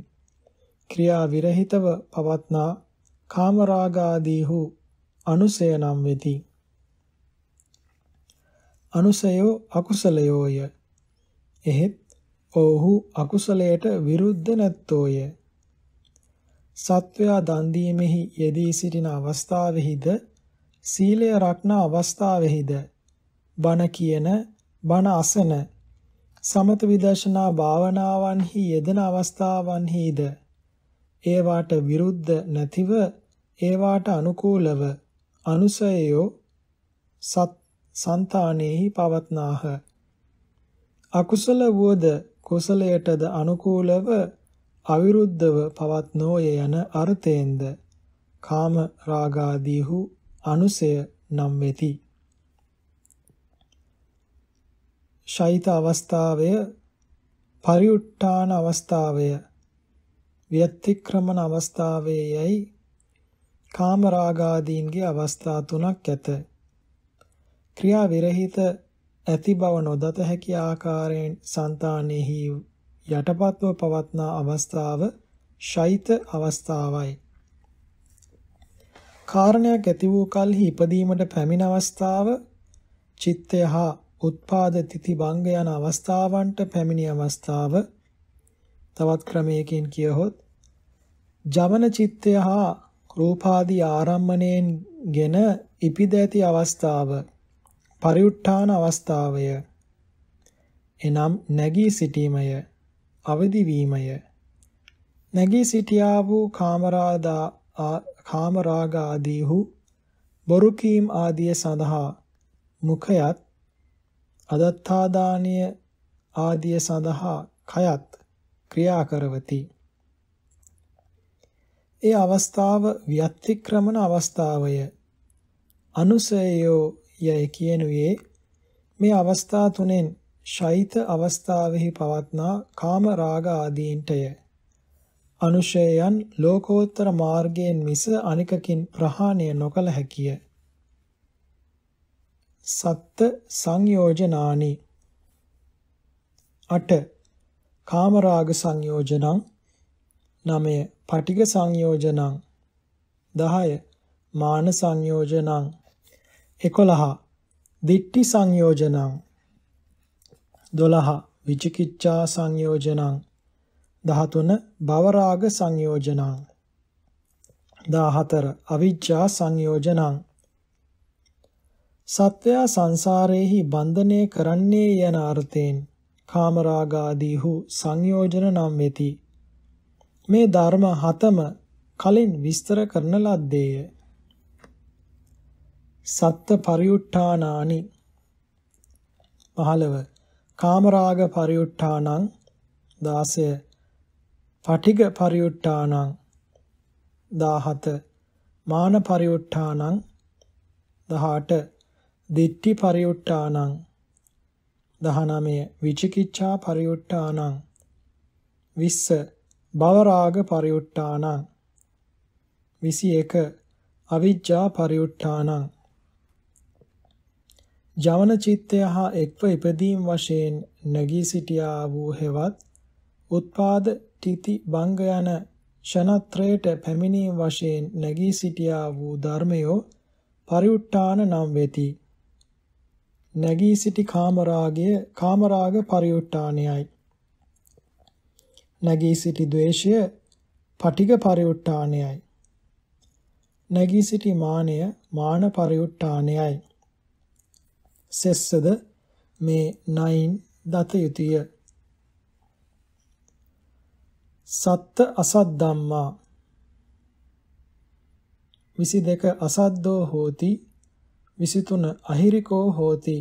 ක්‍රියා විරහිතව පවත්නා කාමරාගාදීහු අනුසය නම් වෙති අනුසයෝ අකුසලයෝය එහෙත් ඔව්හු අකුසලයට විරුද්ධ නැත්තෝය සත්වයා දන් දීමෙහි යෙදී සිටින අවස්ථාවෙහිද සීලය රක්න අවස්ථාවෙහිද බණ කියන බණ අසන සමත විදර්ශනා භාවනාවන්හි යෙදෙන අවස්ථාවන්හිද ඒවාට විරුද්ධ නැතිව ඒවාට අනුකූලව අනුසයෝ සත් సంతානෙහි පවත්නාහ අකුසල වූද කුසලයටද අනුකූලව අවිරුද්ධව පවත්නෝය යන අර්ථයෙන්ද කාම රාගාදීහු අනුසය නම් වෙති ශෛත අවස්ථාවය පරිඋට්ඨාන අවස්ථාවය ව්‍යතික්‍රමන අවස්ථාවේයයි කාමරාගාදීන්ගේ අවස්ථා තුනක් ඇත ක්‍රියා විරහිත ඇති බව නොදත හැකි ආකාරයෙන් సంతානෙහි යටපත්ව පවත්නා අවස්ථාව ශෛත අවස්ථාවයි. කාරණයක් ඇති වූ කල්හි ඉපදීමට පැමිණ අවස්ථාව චිත්තය හා උත්පාද තිති භංග යන අවස්ථාවන්ට පැමිණි අවස්ථාව තවත් ක්‍රමයකින් කියහොත් ජවන චිත්තය හා රූපාදී ආරම්මණයෙන් ගෙන ඉපිද ඇති අවස්ථාව පරිඋත්ථාන අවස්ථාවය එනම් නැගී සිටීමය අවදි වීමය නැගී සිටියා වූ කාමරාදා කාමරාග ආදීහු බොරුකීම් ආදිය සඳහා මුඛයත් අදත්තාදානීය ආදිය සඳහා කයත් ක්‍රියා කරවති. ඒ අවස්ථාව ව්‍යතික්‍රමන අවස්ථාවය. අනුසයෝ යයි කියනුවේ මේ අවස්ථා තුනෙන් ශෛත අවස්ථාවෙහි පවත්නා කාම රාග ආදීන්ටය. අනුශයයන් ලෝකෝත්තර මාර්ගයෙන් මිස අනිකකින් ප්‍රහාණය නොකළ හැකිය. සත්ත සංයෝජනානි 8 කාමරාග සංයෝජනං 9 පටිග සංයෝජනං 10 මාන සංයෝජනං 11 දිට්ටි සංයෝජනං 12 විචිකිච්ඡා සංයෝජනං 13 භවරාග සංයෝජනං 14 අවිජ්ජා සංයෝජනං සත්වයා සංසාරයේහි බන්ධනය කරන්නේ යන අර්ථයෙන් කාමරාගාදීහු සංයෝජන නම් වෙති. මේ ධර්ම හතම කලින් විස්තර කරන ලද්දේය. සත්ත පරිඋට්ඨානානි 15 කාමරාග පරිඋට්ඨානං 16 පටිඝ පරිඋට්ඨානං 17 මාන පරිඋට්ඨානං 18 දිට්ඨි පරියුට්ටානං 19 විචිකිච්ඡා පරියුට්ටානං 20 භවරාග පරියුට්ටානං 21 අවිජ්ජා පරියුට්ටානං ජවන චිත්තය හා එක්ව ඉපදීම් වශයෙන් නැගී සිටියා වූ හෙවත් උත්පාද තితి බංග යන ෂණත්‍රයට පැමිණීම් වශයෙන් නැගී සිටියා වූ ධර්මයෝ පරිඋට්ටාන නම් වෙති නැගී සිටි කාමරාගය කාමරාග පරිඋට්ටානයයි. නැගී සිටි ද්වේෂය පටිග පරිඋට්ටානයයි. නැගී සිටි මානය මාන පරිඋට්ටානයයි. සෙස්සද මේ නයින් දත යුතුය. සත්ත අසත් ධම්මා 22 අසද්දෝ හෝති විසිතුන අහිරිකෝ හෝති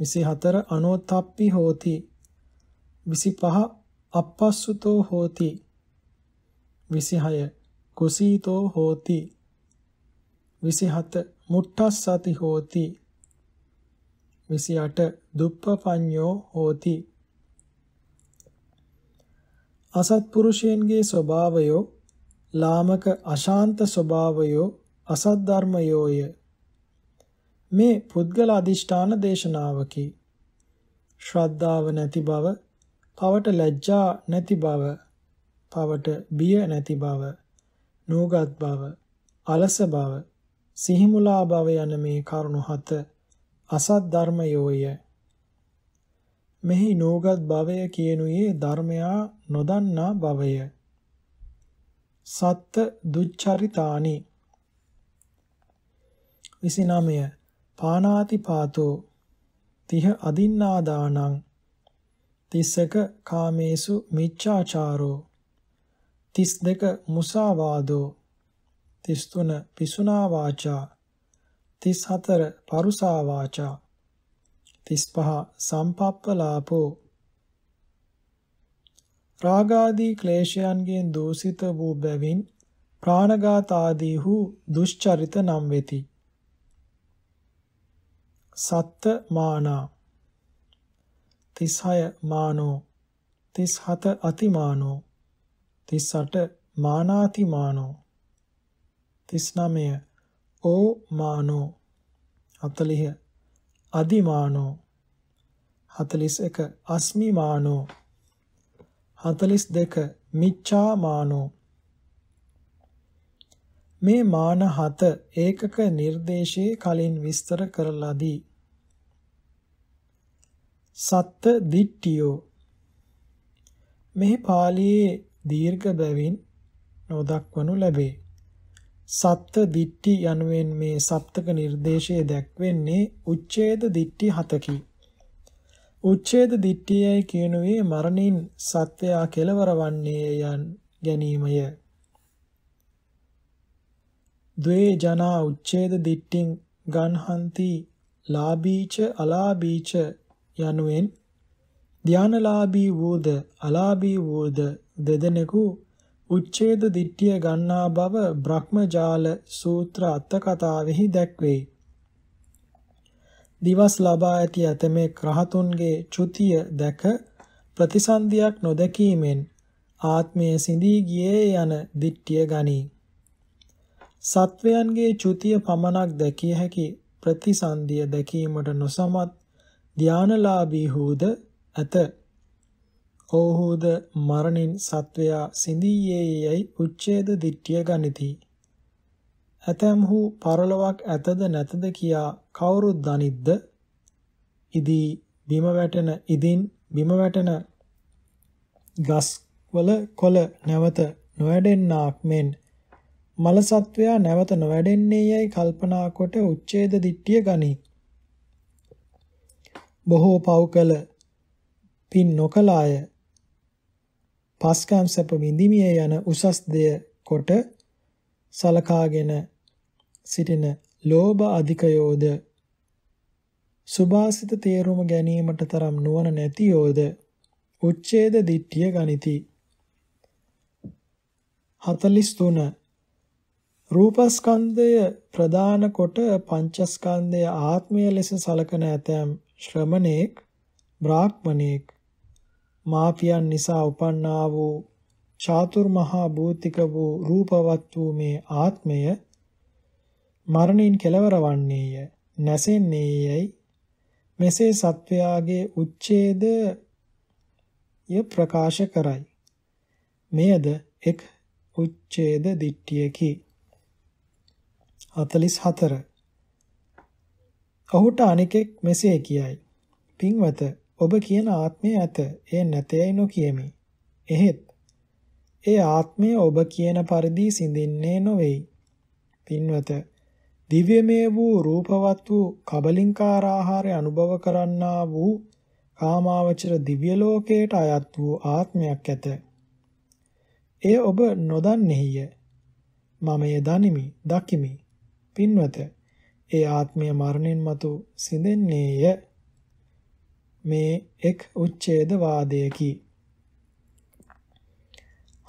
විසිහතර අනෝතප්පි හෝති විසිපහ අපස්සුතෝ හෝති විසිහය කුසීතෝ හෝති විසිහත මුට්ටස්සති හෝති විසිඅට දුප්පපඤ්ඤෝ හෝති අසත්පුරුෂයන්ගේ ස්වභාවයෝ ලාමක අශාන්ත ස්වභාවයෝ අසත් ධර්මයෝය මේ පුද්ගල අදිෂ්ඨාන දේශනාවකි. ශ්‍රද්ධාව නැති බව, පවට ලැජ්ජා නැති බව, පවට බිය නැති බව, නෝගත් බව, අලස බව, සිහිමුලා බව යන මේ කරුණු හත අසත් ධර්මයෝය. මෙහි නෝගත් භවය කියනුයේ ධර්මයා නොදන්නා භවය. සත්ත දුච්චරිතානි 29 පානාති පාතෝ තිහ අදින්නාදානං තිස්සක කාමේසු මිච්ඡාචාරෝ තිස් දෙක මුසාවාදෝ තිස් තුන පිසුනා වාචා තිස් හතර පරුසා වාචා තිස් පහ සම්පප්පලාපෝ රාගාදී ක්ලේශයන්ගෙන් දූෂිත වූ බැවින් ප්‍රාණඝාත ආදී හු දුෂ්චරිත නම් වෙති සත්ත මානා 36 මානෝ 37 අතිමානෝ 38 මානාතිමානෝ 39 ඕ මානෝ 40 අදිමානෝ 41 අස්මිමානෝ 42 මිච්ඡාමානෝ මේ මාන හත ඒකක නිර්දේශයේ කලින් විස්තර කරලාදී. සත්ත දිට්ඨියෝ මෙහි පාළියේ දීර්ඝ බැවින් නොදක්වනු ලැබේ. සත්ත දිට්ටි යනුවෙන් මේ සප්තක නිර්දේශය දැක්වෙන්නේ උච්ඡේද දිට්ටි හතකි. උච්ඡේද දිට්ටියයි කියනුවේ මරණින් සත්වයා කෙලවර වන්නේ යන් ගැනීමය. ද්වේ ජනා උච්ඡේද දිට්ඨින් ගන්හන්ති ලාභීච අලාභීච යනුවෙන් ධානලාභී වූද අලාභී වූද දෙදෙනෙකු උච්ඡේද දිට්ඨිය ගන්නා බව බ්‍රහ්මජාල සූත්‍ර අත්කතාවෙහි දැක්වේ. දිවස් ලබා ඇති ඇතමේ රහතුන්ගේ චුතිය දැක ප්‍රතිසන්දියක් නොදැකීමෙන් ආත්මය සිඳී ගියේ යන දිට්ඨිය ගනී. සත්වයන්ගේ චුතිය පමණක් දැකිය හැකි ප්‍රතිසන්දිය දැකීමට නොසමත් ධානලාභී හූද ඇත. ඕහුද මරණින් සත්වයා සිඳීයේයයි උච්ඡේද දිට්ඨිය ගනිති. ඇතම්හු පරලොවක් ඇතද නැතද කියා කවුරුත් දනිද්ද? ඉදී බිම වැටෙන ඉදින් බිම වැටෙන ගස් වල කොළ නැවත නොවැඩෙන්නාක් මෙන් මල සත්වයා නැවත නොවැඩෙන්නේ යයි කල්පනා කොට උච්ඡේද දිට්ඨිය ගනී. බොහෝ පව් කළ පින් නොකළ අය පස්කම් සැප විඳීමේ යන උසස් දෙය කොට සලකාගෙන සිටින ලෝභ අධිකයෝද සුභාසිත තේරුම ගැනීමට තරම් නුවණ නැතියෝද උච්ඡේද දිට්ඨිය ගනිති 43 රූපස්කන්ධය ප්‍රධාන කොට පංචස්කන්ධය ආත්මය ලෙස සලකන ඇතැම් ශ්‍රමණේක් බ්‍රාහ්මණේක් මාපියන් නිසා උපන්නා වූ චාතුර්මහා භූතික වූ රූපවත් වූ මේ ආත්මය මරණින් කෙලවර වන්නේය නැසෙන්නේයයි මෙසේ සත්වයාගේ උච්ඡේදය ප්‍රකාශ කරයි මෙයද එක් උච්ඡේද දිට්ඨියකි 44 ඔහුට අනිකෙක් මෙසේ කියයි. පින්වත ඔබ කියන ආත්මය ඇත. ඒ නැතේයි නොකියමි. එහෙත් ඒ ආත්මය ඔබ කියන පරිදි සිඳින්නේ නොවේයි. පින්වත දිව්‍යමය වූ රූපවත් වූ කබලින්කාර ආහාරය අනුභව කරන්නා වූ කාමාවචර දිව්‍ය ලෝකයට අයත් වූ ආත්මයක් ඇත. එය ඔබ නොදන්නේය. මම එය දනිමි, දකිමි. පින්වත, ඒ ආත්මය මරණින් මතු සිඳෙන්නේය. මේ එක් උච්ඡේද වාදයකි.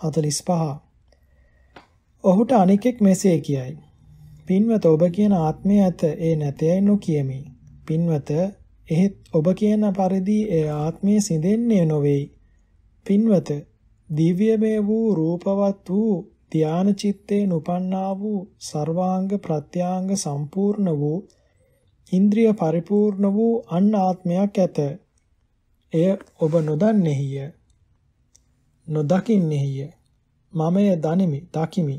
45 ඔහුට අනිකෙක් මෙසේ කියයි. පින්වත ඔබ කියන ආත්මය ඇත ඒ නැතයයි නොකියමි. පින්වත එහෙත් ඔබ කියන පරිදි ඒ ආත්මය සිඳෙන්නේ නොවේයි. පින්වත දිව්‍යමය වූ රූපවත් වූ ධාන චිත්තේන උපන්නා වූ ਸਰවාංග ප්‍රත්‍යාංග සම්පූර්ණ වූ ඉන්ද්‍රිය පරිපූර්ණ වූ අන් ආත්මයක් ඇත. එය ඔබ නොදන්නේහිය. නොදකින්නේහිය. මමය දනිමි, දකිමි.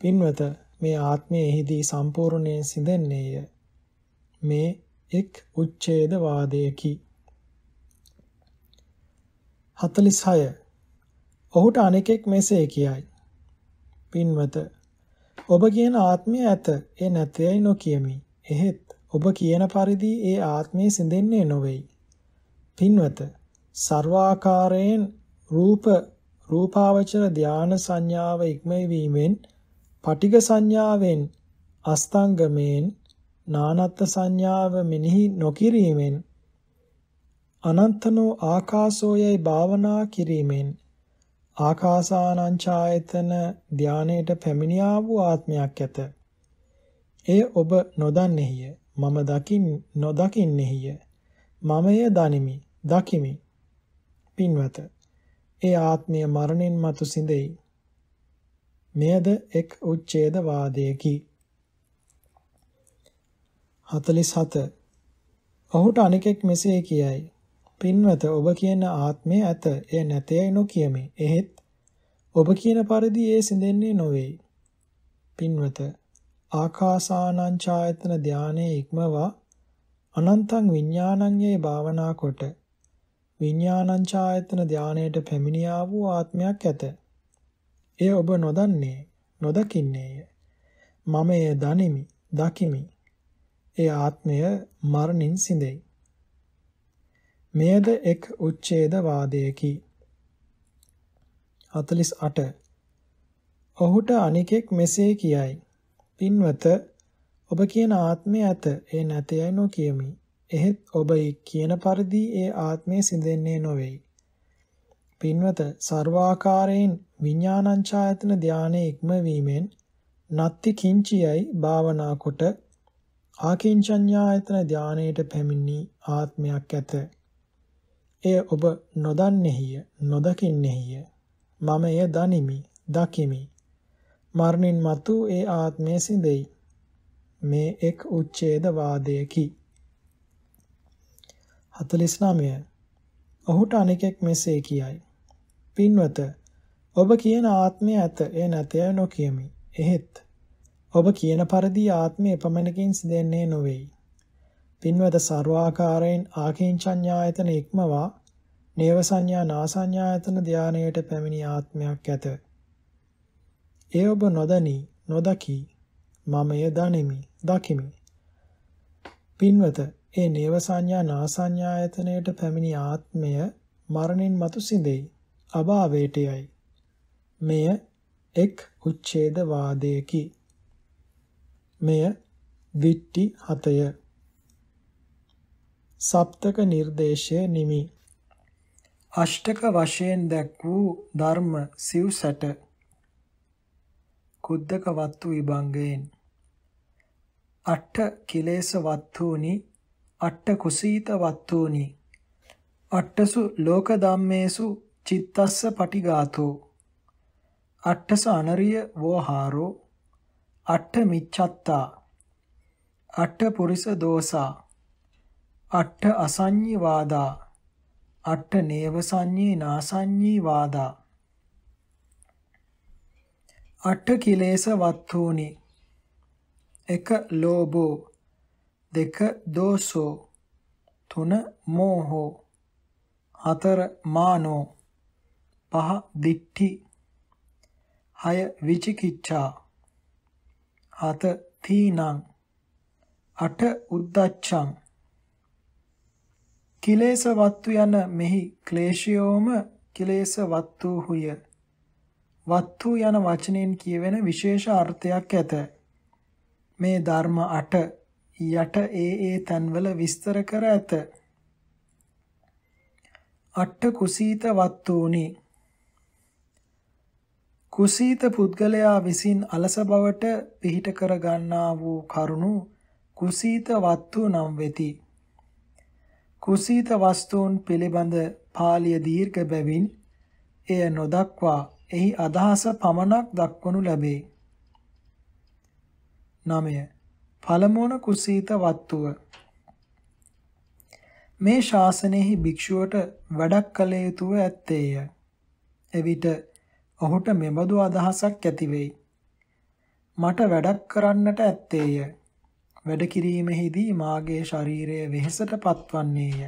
පින්වත මේ ආත්මයේහිදී සම්පූර්ණයෙන් සිඳෙන්නේය. මේ එක් උච්ඡේද වාදයකි. 46 ඔහුට අනෙකෙක් මෙසේ කියයි පින්වත ඔබ කියන ආත්මය ඇත ඒ නැතයයි නොකියමි එහෙත් ඔබ කියන පරිදි ඒ ආත්මය සිඳෙන්නේ නොවේයි පින්වත ਸਰවාකාරයෙන් රූප රූපාවචර ධාන සංඥාව ඉක්මවීමෙන් පටිඝ සංඥාවෙන් අස්තංගමෙන් නානත් සංඥාව මෙනෙහි නොකිරීමෙන් අනන්තනෝ ආකාසෝයයි භාවනා කිරීමෙන් ආකාසානංචායතන ධානයට පැමිණියා වූ ආත්මයක් ඇත. එය ඔබ නොදන්නේය. මම දකින් නොදකින්නේය. මම එය දනිමි. දකිමි. පින්වත. ඒ ආත්මය මරණින් මතු සිඳෙයි. මෙයද එක් උච්ඡේදවාදයකි. 47 ඔහුට අනිකෙක් මෙසේ කියයි පින්වත ඔබ කියන ආත්මය ඇත. එය නැතේ නොකියමි. එහෙත් ඔබ කියන පරිදි ඒ සිඳෙන්නේ නොවේ. පින්වත ආකාසානං ඡායතන ධානයේ ඉක්මවා අනන්තං විඥානඤ්ඤේ භාවනා කොට විඥානං ඡායතන ධානයට පැමිණියා වූ ආත්මයක් ඇත. එය ඔබ නොදන්නේ නොදකින්නේය. මම එය දනිමි, දකිමි. ඒ ආත්මය මරණින් සිඳෙයි. මෙයද එක් උච්ඡේදවාදයකි 48 ඔහුට අනිකෙක් මෙසේ කියයි පින්වත ඔබ කියන ආත්මය ඇත ඒ නැත යයි නොකියමි එහෙත් ඔබ කියන පරිදි ඒ ආත්මය සිඳෙන්නේ නොවේයි පින්වත සර්වාකාරයෙන් විඥානංචායතන ධානයේ ඉක්මවීමෙන් නත්ති කිංචියයි භාවනා කොට ආකින්චඤ්ඤායතන ධානයට පැමිණි ආත්මයක් ඇත එය ඔබ නොදන්නේය නොදකින්නේය මම එය දනිමි දකිමි මරණින් මතු ඒ ආත්මය සිඳෙයි මේ එක් උච්ඡේදවාදයකි 49 ඔහුට අනෙකෙක් මෙසේ කියයි පින්වත ඔබ කියන ආත්මය ඇත එය නැතය නොකියමි එහෙත් ඔබ කියන පරිදි ආත්මය එපමණකින් සිදෙන්නේ නොවේයි පින්වද ਸਰවාකාරයෙන් ආකින්චඤ්ඤායතන ඉක්මවා නේව සංඥා නාසඤ්ඤායතන ධානයට පැමිණි ආත්මයක් ඇත. ඒ ඔබ නොදනි නොදකි මමය දනිමි දකිමි. පින්වත ඒ නේව සංඥා නාසඤ්ඤායතනයට පැමිණි ආත්මය මරණින් මතු සිඳෙයි. අභාවයට යයි. මෙය එක් උච්ඡේද වාදයකි. මෙය දිට්ටි හතය සප්තක නිර්දේශය නිමි. අෂ්ටක වශයෙන් දැක් වූ ධර්ම සිව් සැට කුද්දක වත්තු විභංගයෙන් අට්ඨ කිලේශ වත්තුනි අට්ඨ කුසීත වත්තුනි අට්ඨසු ලෝක ධම්මේසු චිත්තස්ස පටිඝාතෝ අට්ඨස අනරිය වෝහාරෝ අට්ඨ මිච්ඡත්තා අට්ඨ පුරිස දෝසා අට්ඨ අසඤ්ඤී වාදා අට්ඨ නේව සංඤී නාසඤ්ඤී වාදා අට්ඨ කිලේශ වත්තුනි එක ලෝභෝ දෙක දෝසෝ තුන මෝහෝ හතර මානෝ පහ දික්ටි හය විචිකිච්ඡා හත තීනං අට උද්දච්ඡං කිලේශ වත්තු යන මෙහි ක්ලේශයෝම කිලේශ වත්තු හුය. වත්තු යන වචනයෙන් කියවෙන විශේෂ අර්ථයක් ඇත. මේ ධර්ම 8 යට ඒ ඒ තන්වල විස්තර කර ඇත. අට්ඨ කුසීත වත්තුනි කුසීත පුද්ගලයා විසින් අලස බවට පිහිට කර ගන්නා වූ කරුණු කුසීත වත්තු නම් වෙති. කුසීත වස්තුන් පිළිබඳ පාළිය දීර්ඝ බැවින් එය නොදක්වා එහි අදහස පමණක් දක්වනු ලැබේ. 9. පළමුවන කුසීත වත්තුව මේ ශාසනයෙහි භික්ෂුවට වැඩක් කළ යුතුව ඇත්තේය. එවිට ඔහුට මෙබඳු අදහසක් ඇති මට වැඩක් කරන්නට ඇත්තේය. වැඩ කිරීමෙහිදී මාගේ ශරීරය වෙහෙසට පත්වන්නේය.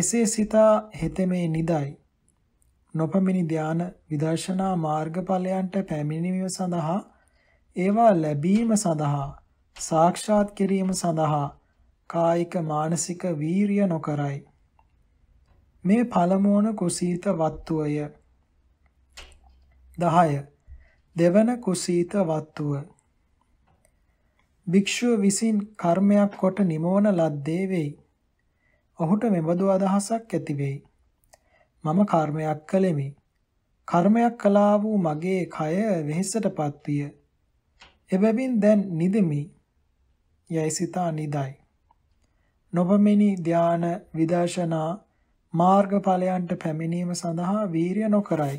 එසේ සිතා හෙතෙමේ නිදයි. නොපමිනි ධාන විදර්ශනා මාර්ගඵලයන්ට පැමිණීම සඳහා ඒවා ලැබීම සඳහා සාක්ෂාත් කිරීම සඳහා කායික මානසික වීරිය නොකරයි. මේ පළමුවන කුසීත වත්තුවය. 10. දෙවන කුසීත වත්තුව භික්ෂුව විසින් කර්මයක් කොට නිමවන ලද්දේ වෙයි. ඔහුට මෙබඳු අදහසක් ඇති වෙයි. මම කර්මයක් කළෙමි. කර්මයක් කළා වූ මගේ කය වෙහෙසටපත් විය. එබැවින් දැන් නිදෙමි. යයි සිතා නිදයි. නොබමිනි ධාන විදර්ශනා මාර්ගඵලයන්ට පැමිණීම සඳහා වීරිය නොකරයි.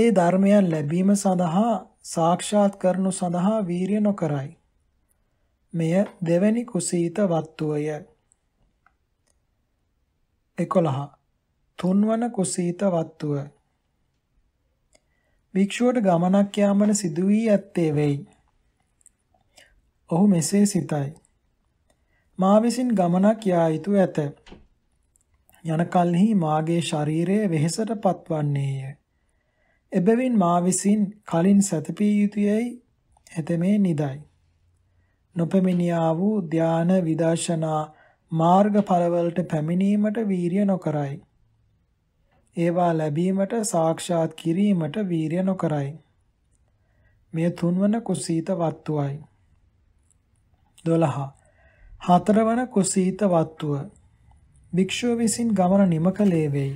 ඒ ධර්මයන් ලැබීම සඳහා සාක්ෂාත් කරනු සඳහා වීරිය නොකරයි. මෙය දෙවැනි කුසීත වත්තුවය. 11. තුන්වන කුසීත වත්තුව භික්ෂුවට ගමනක් යාමන සිදු වී ඇත්තේ වෙයි. ඔහු මෙසේ සිතයි. මා විසින් ගමනක් යා යුතු ඇත. යන කල්හි මාගේ ශරීරය වෙහෙසට පත්වන්නේය. එබැවින් මා විසින් කලින් සතපී යුතුයයි එතෙමේ නිදයි. නොපෙමිනියා වූ ධාන විදර්ශනා මාර්ගඵලවලට පැමිණීමට වීරිය නොකරයි. ඒවා ලැබීමට සාක්ෂාත් කිරීමට වීරිය නොකරයි. මේ තුන්වන කුසීත වත්තුවයි. 12. හතරවන කුසීත වත්තුව. භික්ෂුව විසින් ගමන නිම කළේ වෙයි.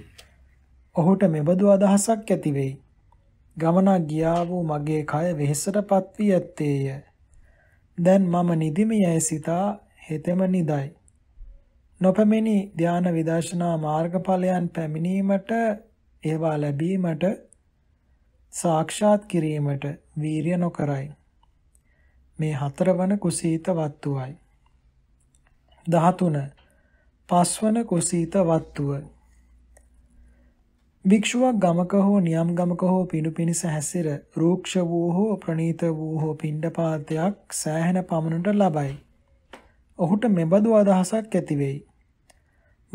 ඔහුට මෙබඳු අදහසක් ඇති වෙයි. ගමනක් ගියා වූ මගේ කය වෙහෙසටපත් වී ඇත්තේය. දැන් මම නිදිමි යයි සිතා හෙතෙම නිදයි. නොපමෙනි ධාන විදර්ශනා මාර්ගඵලයන් පැමිණීමට ඒවා ලැබීමට සාක්ෂාත් කිරීමට වීරිය නොකරයි. මේ හතරවන කුසීත වත්තුවයි. 13 පස්වන කුසීත වත්තුවයි භික්ෂුවක් ගමක හෝ නියම් ගමක හෝ පිඬු පිණිස හැසිර රූක්ෂ වූ හෝ ප්‍රණීත වූ හෝ පිණ්ඩපාතයක් සෑහෙන පමණට ලබයි. ඔහුට මෙබඳු අදහසක් ඇති වෙයි.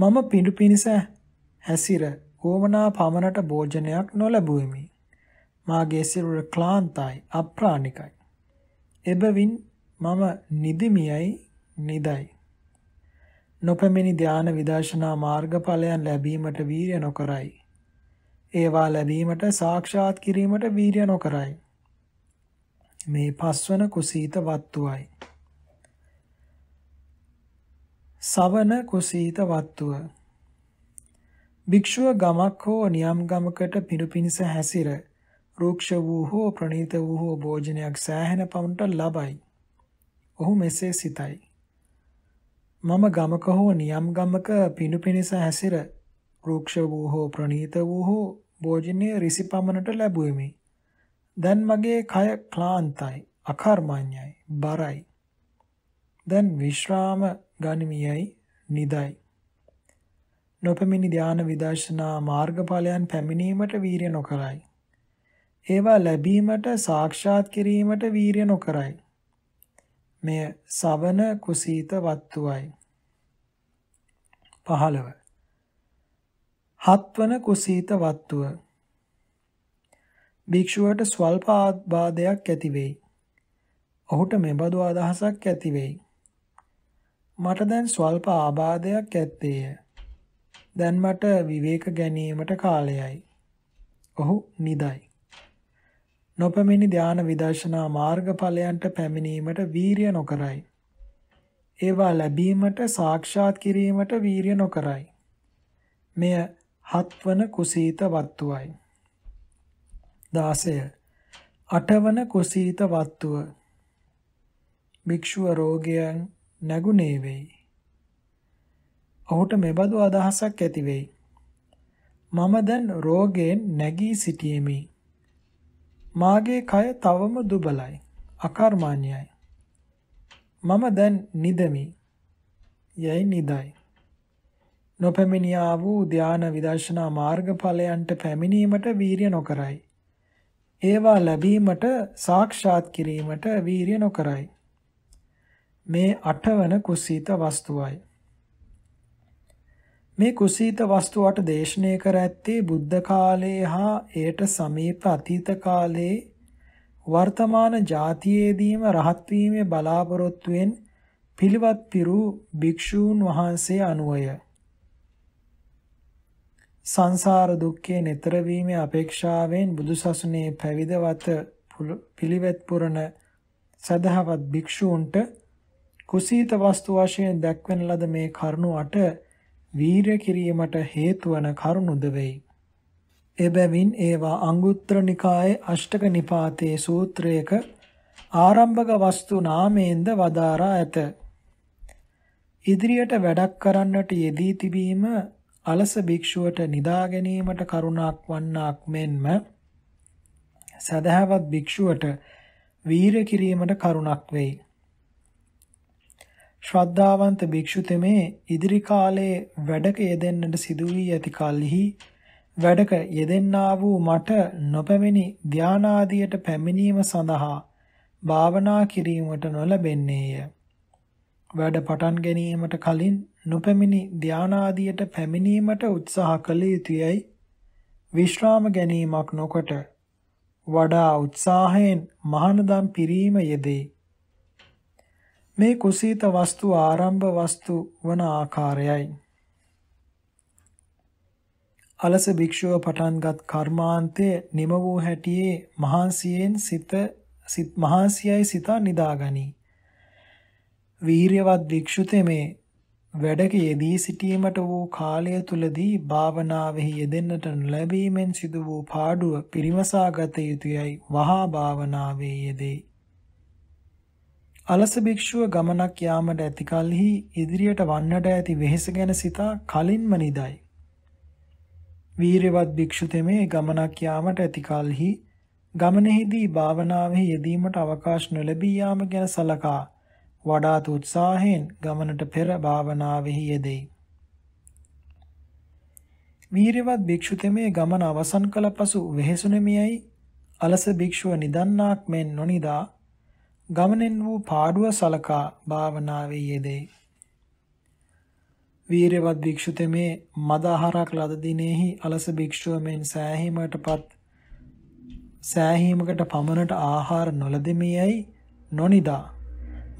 මම පිඬු පිණිස හැසිර ඕමනා පමණට භෝජනයක් නොලැබුවෙමි. මාගේ සිරුර ක්ලාන්තයි අප්‍රාණිකයි. එබැවින් මම නිදිමියයි නිදයි. නොපැමිණි ධාන විදර්ශනා මාර්ගඵලයන් ලැබීමට වීරිය නොකරයි. ඒවා ලැබීමට සාක්ෂාත් කිරීමට වීරිය නොකරයි. මේ පස්වන කුසීත වත්තුවයි. සවන කුසීත වත්තුව භික්ෂුව ගමක් හෝ නියම් ගමකට පිරුපිනිස හැසිර රූක්ෂ වූ හෝ ප්‍රණීත වූ හෝ භෝජනයක් සෑහෙන පමණට ලබයි. ඔහු මෙසේ සිතයි. මම ගමක හෝ නියම් ගමක පිණු පිණිස හැසිර රූක්ෂ වූ හෝ ප්‍රණීත වූ හෝ භෝජනය රිසිපමණට ලැබුවෙමි. දැන් මගේ කය ක්ලාන්තයි, අකර්මඤ්ඤයි, බරයි. දැන් විශ්‍රාම ගනිමියයි නිදයි. නොපමිනි ධාන විදර්ශනා මාර්ගඵලයන් පැමිණීමට වීරිය නොකරයි. ඒවා ලැබීමට සාක්ෂාත් කිරීමට වීරිය නොකරයි. මෙය සවන කුසීත වත්තුවයි. 15 හත්වන කුසීත වත්තුව භික්ෂුවට ස්වල්ප ආබාධයක් ඇති වෙයි. ඔහුට මෙබඳු අදහසක් ඇති වෙයි. මට දැන් ස්වල්ප ආබාධයක් ඇත්තේය. දැන් මට විවේක ගැනීමට කාලයයි. ඔහු නිදයි. නොපැමිණි ධාන විදර්ශනා මාර්ගඵලයන්ට පැමිණීමට වීරිය නොකරයි. ඒවා ලැබීමට සාක්ෂාත් කිරීමට වීරිය නොකරයි. මෙය හත්වන කුසීත වත්තුවයි. 16. අටවන කුසීත වත්තුව භික්ෂුව රෝගයන් නැගුණේ වෙයි. ඔහුට මෙබඳු අදහසක් ඇති වෙයි. මම දැන් රෝගයෙන් නැගී සිටියෙමි. මාගේ කය තවම දුබලයි, අකර්මාන්‍යයි. මම දැන් නිදමි. යයි නිදයි. නොපැමිණියා වූ ධාන විදර්ශනා මාර්ගඵලයන්ට පැමිණීමට වීරිය නොකරයි. ඒවා ලැබීමට සාක්ෂාත් කිරීමට වීරිය නොකරයි. මේ අටවන කුසීත වස්තුවයි. මේ කුසීත වස්තුවට දේශනය කර ඇත්තේ බුද්ධ කාලයේ හා එයට සමීප අතීත කාලයේ වර්තමාන જાතියේදීම රහත් වීමේ බලාපොරොත්තුෙන් පිළිවත් පිරු භික්ෂූන් වහන්සේ අනුවය. සංසාර දුක්ඛයෙන් එතර වීමේ අපේක්ෂාවෙන් බුදුසසුනේ පැවිදවත පිළිවෙත් පුරන සදහවත් භික්ෂූන්ට කුසීත වස්තු වශයෙන් දැක්වෙන ලද මේ කරුණු අට වීරය කිරීමට හේතු වන කරුණුද වෙයි. එබැවින් ඒවා අංගුත්තර නිකායේ අෂ්ටක නිපාතේ සූත්‍රයක ආරම්භක වස්තු නාමයෙන්ද වදාරා ඇත. ඉදිරියට වැඩක් කරන්නට යෙදී තිබීම අලස භික්ෂුවට නිදා ගැනීමට කරුණාක් වන්නාක් මෙන්ම සදහවත් භික්ෂුවට වීර කිරීමට කරුණක් වෙයි. ශ්‍රද්ධාවන්ත භික්ෂුතෙමේ ඉදිරි කාලයේ වැඩක යෙදෙන්නට සිදු වී ඇති කල්හි වැඩක යෙදෙන්නා වූ මට නොපැමිණි ධානාදියට පැමිණීම සඳහා භාවනා කිරීමට නොලැබෙන්නේය. වැඩ පටන් ගැනීමට කලින් නොපැමිණි ධානාදියට පැමිණීමට උත්සාහ කළ යුතුයයි විශ්‍රාම ගැනීමක් නොකොට වඩා උත්සාහයෙන් මහානදම් පිරීම යෙදේ. මේ කුසීත වස්තු ආරම්භ වස්තු වන ආකාරයයි. අලස භික්ෂුව පටන්ගත් කර්මාන්තයේ නිම වූ හැටියේ මහන්සියෙන් සිත සිත මහන්සියයි සිතා නිදාගනී. වීරියවත් භික්ෂුතේ මේ වැඩක යෙදී සිටීමට වූ කාලය තුලදී භාවනාවෙහි යෙදෙන්නට ලැබීමෙන් සිදු වූ පාඩුව පිරිමසා ගත යුතුයයි වහා භාවනාවේ යෙදේ. අලස භික්ෂුව ගමනක් යාමට ඇති කලෙහි ඉදිරියට වන්නට ඇති වෙහෙස ගැන සිතා කලින්ම නිදයි. වීරවත් භික්ෂු තෙමේ ගමනක් යාමට ඇති කලෙහි ගමනෙහිදී භාවනාවෙහි යෙදීමට අවකාශ නොලැබී යාම ගැන සලකා වඩාත් උත්සාහයෙන් ගමනට පෙර භාවනාවෙහි යෙදෙයි. වීරවත් භික්ෂුතෙමේ ගමන අවසන් කළ පසු වෙහෙසුණෙමියයි අලස භික්ෂුව නිදන්නාක් මෙන් නොනිදා ගමනෙන් වූ පාඩුව සලකා භාවනාවේ යෙදෙයි. වීරවත් භික්ෂුතෙමේ මද ආහාරක් ලද දිනෙහි අලස භික්ෂුව මෙන් සෑහීමකටපත් සෑහීමකට පමණට ආහාර නොලදෙමියයි නොනිදා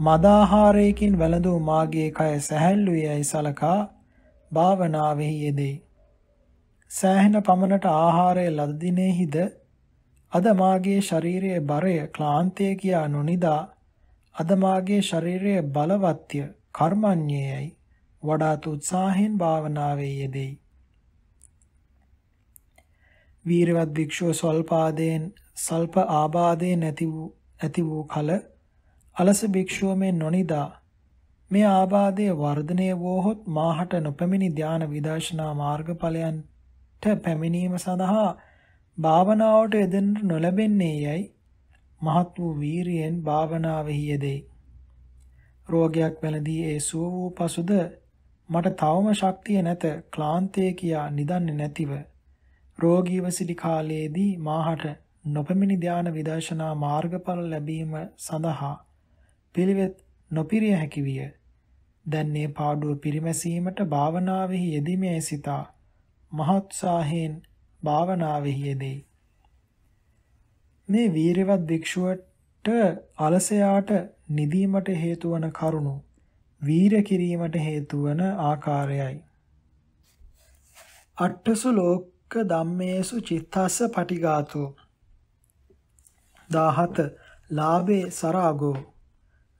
මදාහාරයකින් වැළඳූ මාගේ කය සැහැල්ලු යයි සලකා භාවනාවෙහි යෙදේ. සෑහෙන පමණට ආහාරය ලද දිනෙහිද අද මාගේ ශරීරයේ බරය ක්ලාන්තය කියා නොනිදා අද මාගේ ශරීරයේ බලවත්ය කර්මඤ්ඤයයි වඩාත් උත්සාහයෙන් භාවනාවේ යෙදෙයි. වීරවත් භික්ෂුව සල්පාදයෙන් සල්ප ආබාධයෙන් ඇති වූ ඇති වූ කල අලස භික්ෂුව මේ නොනිදා මේ ආබාධයේ වර්ධනය වූහොත් මාහට නොපැමිණි ධාන විදර්ශනා මාර්ගඵලයන්ට පැමිණීම සඳහා භාවනාවට යෙදෙන්න නොලැබෙන්නේ යයි මහත් වූ වීරියෙන් භාවනාවෙහි යෙදේ. රෝගයක් වැළඳී ඒ සුව වූ පසුද මට තවම ශක්තිය නැත ක්ලාන්තය කියා නිදන්නේ නැතිව රෝගීව සිටි කාලයේදී මාහට නොපැමිණි ධාන විදර්ශනා මාර්ගඵල ලැබීම සඳහා පිළිවෙත් නොපිරිය හැකි විය. දැන් මේ පාඩුව පිරිමැසීමට භාවනාවෙහි යෙදීමේ සිතා මහත්සාහයෙන් භාවනාවෙහි යෙදෙයි. මේ වීරවත් භික්ෂුවට අලසයාට නිදීමට හේතු වන කරුණු වීර කිරීමට හේතු වන ආකාරයයි. අට්ඨසු ලෝක ධම්මේසු චිත්තස්ස පටිඝාතෝ 17 ලාභේ සරාගෝ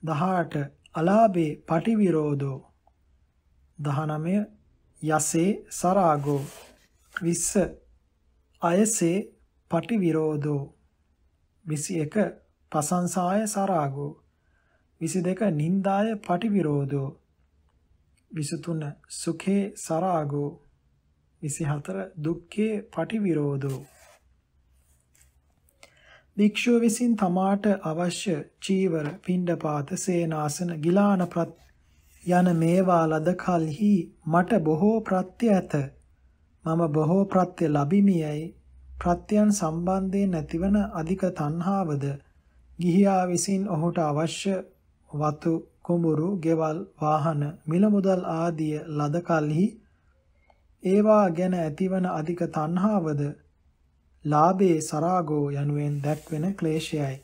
18 අලාභේ පටිවිරෝධෝ 19 යසේ සරාගෝ 20 අයසේ පටිවිරෝධෝ 21 පසංසාය සරාගෝ 22 නින්දාය පටිවිරෝධෝ 23 සුඛේ සරාගෝ 24 දුක්ඛේ පටිවිරෝධෝ භික්ෂුව විසින් තමාට අවශ්‍ය චීවර, පිණ්ඩපාත, සේනාසන, ගිලාන යන මේවා ලද කලෙහි මට බොහෝ ප්‍රත්‍ය ඇත. මම බොහෝ ප්‍රත්‍ය ලැබීමියයි ප්‍රත්‍යයන් සම්බන්ධයෙන් නැතිවන අධික තණ්හාවද ගිහියා විසින් ඔහුට අවශ්‍ය වතු කුඹුරු, ගෙවල්, වාහන, මිල මුදල් ආදී ලද කලෙහි ඒවා ගැන ඇතිවන අධික තණ්හාවද ලාභේ සරාගෝ යනුවෙන් දැක්වෙන ක්ලේශයයි.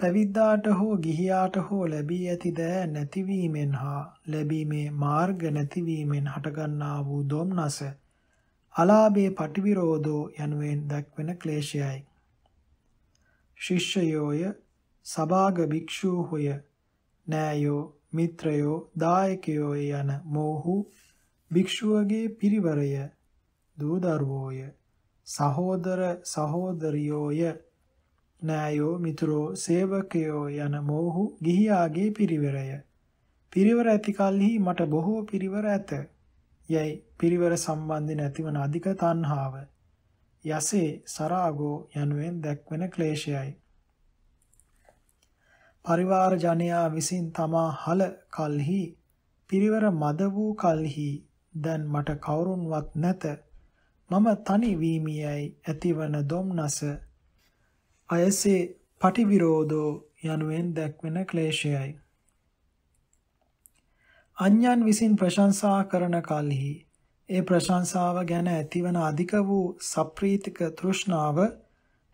පැවිද්දාට හෝ ගිහියාට හෝ ලැබී ඇති දෑ නැතිවීමෙන් හා ලැබීමේ මාර්ග නැතිවීමෙන් හටගන්නා වූ දොම්නස අලාභේ පටිවිරෝධෝ යනුවෙන් දැක්වෙන ක්ලේශයයි. ශිෂ්‍යයෝය සභාග භික්ෂූහුය නෑයෝ මිත්‍රයෝ දායකයෝ යන මෝහු භික්ෂුවගේ පිරිවරය දූ දරුවෝය සහෝදර සහෝදරියෝය නෑයෝ මිතුරෝ සේවකයෝ යන මෝහු ගිහියාගේ පිරිවරය පිරිවර ඇති කල්හි මට බොහෝ පිරිවර ඇත යයි පිරිවර සම්බන්ධ නැතිවන අධික තණ්හාව යසේ සරාගෝ යනුවෙන් දැක්වෙන ක්ලේශයයි පරිවාර ජනයා විසින් තමා හල කල්හි පිරිවර මද වූ කල්හි දැන් මට කවුරුන්වත් නැත මම තනි වීමියයි ඇතිවන දුම්නස අයසේ පටිවිරෝධෝ යනුවෙන් දැක්වෙන ක්ලේශයයි අන්‍යයන් විසින් ප්‍රශංසා කරන කලෙහි ඒ ප්‍රශංසාව ගැන ඇතිවන අධික වූ සප්‍රීතික තෘෂ්ණාව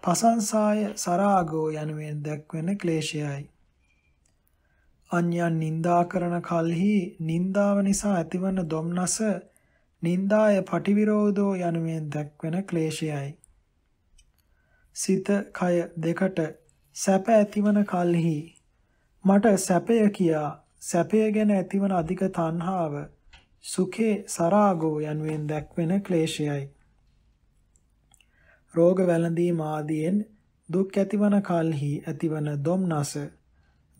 පසංසාය සරාගෝ යනුවෙන් දැක්වෙන ක්ලේශයයි. අන්‍යයන් නිന്ദා කරන කල්හි නිന്ദාව නිසා ඇතිවන දොම්නස නින්දාය පටිවිරෝධෝ යනුවෙන් දක්වන ක්ලේශයයි. සිත කය දෙකට සැප ඇතිවන කල්හි මට සැපය කියා සැපය ගැන ඇතිවන අධික තණ්හාව සුඛේ සරාගෝ යනුවෙන් දක්වන ක්ලේශයයි. රෝග වැළඳීම ආදියෙන් දුක් ඇතිවන කල්හි ඇතිවන දොම්නස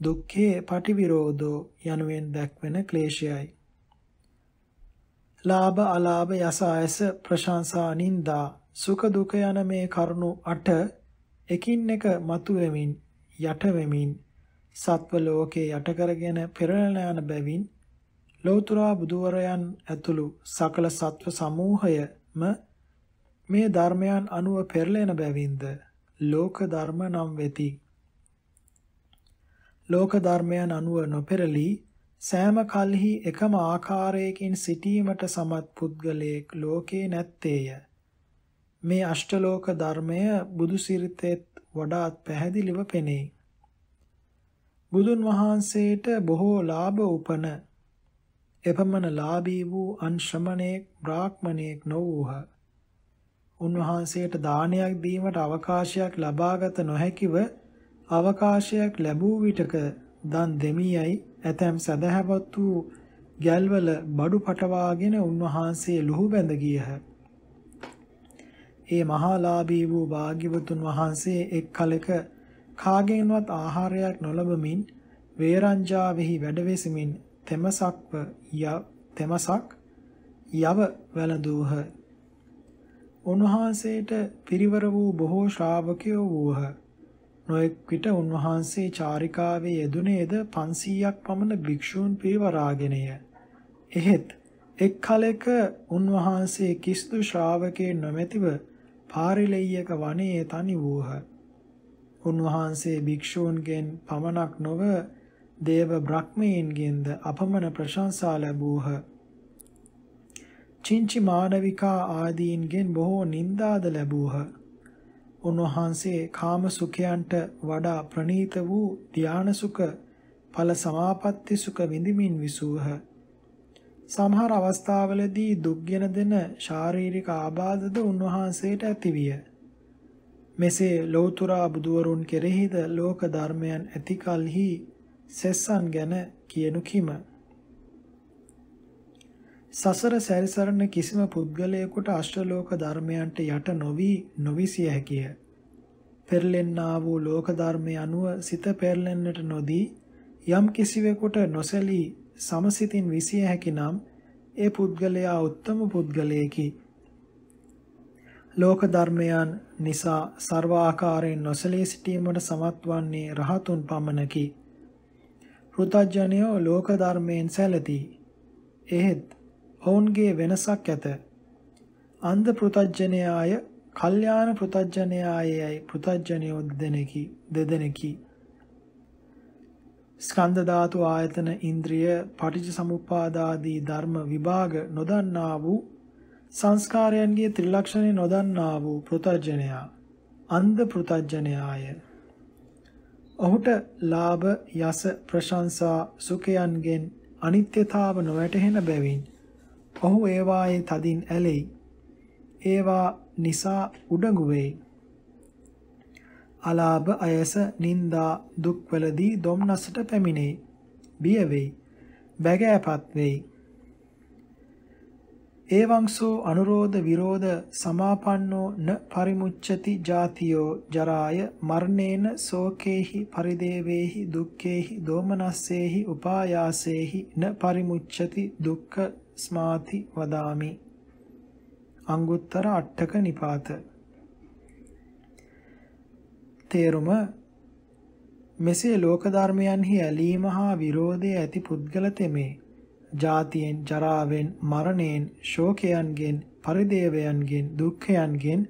දුක්ඛේ පටිවිරෝධෝ යනුවෙන් දක්වන ක්ලේශයයි. ලාභ අලාභ යස ආයස ප්‍රශංසා නින්දා සුඛ දුක යන මේ කරුණු 8 එකින් එක මතුවෙමින් යට වෙමින් සත්ව ලෝකේ යට කරගෙන පෙරළන යන බැවින් ලෞතර බුදුවරයන් ඇතුළු සකල සත්ව සමූහයම මේ ධර්මයන් අනුව පෙරළෙන බැවින්ද ලෝක ධර්ම නම් වෙති ලෝක ධර්මයන් අනුව නොපෙරළී සෑම කල්හි එකම ආකාරයකින් සිටීමට සමත් පුද්ගලයෙක් ලෝකේ නැත්තේය. මේ අෂ්ටලෝක ධර්මය බුදු සිරිතෙත් වඩාත් පැහැදිලිව පෙනේ. බුදුන් වහන්සේට බොහෝ ලාභ උපන එපමණ ලාභී වූ අන්ශ්‍රමණේක් බ්‍රාහ්මණේක් නොවූහ. උන්වහන්සේට දානයක් දීමට අවකාශයක් ලබාගත නොහැකිව අවකාශයක් ලැබූ විටක දන් දෙමියයි ඇතැම් සදහැවත් වූ ගැල්වල බඩු පටවාගෙන උන්වහන්සේ ලුහු බැඳ ගියහ. ඒ මහාලාභී වූ භාග්‍යවතුන් වහන්සේ එක් කලක කාගෙන්වත් ආහාරයක් නොලබමින් වේරංජාවෙහි වැඩවෙසමින් තෙමසක්ව තෙමසක් යව වැළඳූහ. උන්වහන්සේට පිරිවර වූ බොහෝ ශ්‍රාවකයෝ වූහ. නොඑක් විට උන්වහන්සේ චාරිකාවේ යෙදුනේද 500ක් පමණ භික්ෂූන් පිරිවරාගෙනය. එහෙත් එක් කලෙක උන්වහන්සේ කිසිදු ශ්‍රාවකයෙක් නොමැතිව පාරිලෙය්‍යක වනයේ තනි වූහ. උන්වහන්සේ භික්ෂූන්ගෙන් පමණක් නොව දේව බ්‍රහ්මයන්ගෙන්ද අපමණ ප්‍රශංසා ලැබූහ. චින්චි මානවිකා ආදීන්ගෙන් බොහෝ නින්දාද ලැබූහ. උන්වහන්සේ කාම සුඛයන්ට වඩා ප්‍රණීත වූ ධාන සුඛ ඵල සමාපatti සුඛ විඳිමින් විසූහ. සමහර අවස්ථාවලදී දුක්ගෙන දෙන ශාරීරික ආබාධද උන්වහන්සේට ඇතිවිය. මෙසේ ලෞතුරා බුදුවරුන් කෙරෙහිද ලෝක ධර්මයන් ඇති කලෙහි සෙස්සන් ගැන කියනු කිම සසර සැරිසරන කිසිම පුද්ගලයෙකුට අෂ්ටලෝක ධර්මයන්ට යට නොවි නොවිසිය හැකිය. පෙරලෙන්නා වූ ලෝක ධර්මයේ අනුව සිත පෙරලෙන්නට නොදී යම් කිසිවෙකුට නොසැලී සමසිතින් විසිය හැකිනම් ඒ පුද්ගලයා උත්තම පුද්ගලයෙකි. ලෝක ධර්මයන් නිසා ਸਰවාකාරයෙන් නොසලී සිටීමට සමත් වන්නේ රහතුන් පමණකි. පෘථජ්ජනයෝ ලෝක ධර්මයෙන් සැලදී. එහෙත් ඔවුන්ගේ වෙනසක් ඇත. අන්ධ පෘතජ්ජනයාය, කල්යාණ පෘතජ්ජනයායයි පෘතජ්ජනයෝ දෙදෙනෙකි, දෙදෙනෙකි. ස්කන්ධ ධාතු ආයතන ඉන්ද්‍රිය පටිච්ච සමුප්පාදාදී ධර්ම විභාග නොදන්නා වූ සංස්කාරයන්ගේ ත්‍රිලක්ෂණේ නොදන්නා වූ පෘතජ්ජනයා අන්ධ පෘතජ්ජනයාය ඔහුට ලාභ යස ප්‍රශංසා සුඛයන්ගෙන් අනිත්‍යතාව නොවැටහෙන බැවින් ඔහු ඒවායේ තදින් ඇලෙයි. ඒවා නිසා උඩඟු වෙයි. අලාභ අයස නිന്ദා දුක්වලදී දුම්නසට පැමිණෙයි. බිය වෙයි. බැගෑපත් වෙයි. ඒවංසෝ අනුරෝධ විරෝධ සමාපන්නෝ න පරිමුච්ඡති ජාතියෝ ජරාය මරණේන සෝකේහි පරිදේවේහි දුක්ඛේහි දෝමනස්සේහි උපායාසේහි න පරිමුච්ඡති දුක්ඛ ස්මාති වදාමි අංගුත්තර අට්ඨක නිපාත තේරුම මෙසේ ලෝක ධර්මයන්හි ඇලීම හා විරෝධය ඇති පුද්ගල තෙමේ ජාතියෙන් ජරාවෙන් මරණයෙන් ශෝකයන්ගෙන් පරිදේවයන්ගෙන් දුක්ඛයන්ගෙන්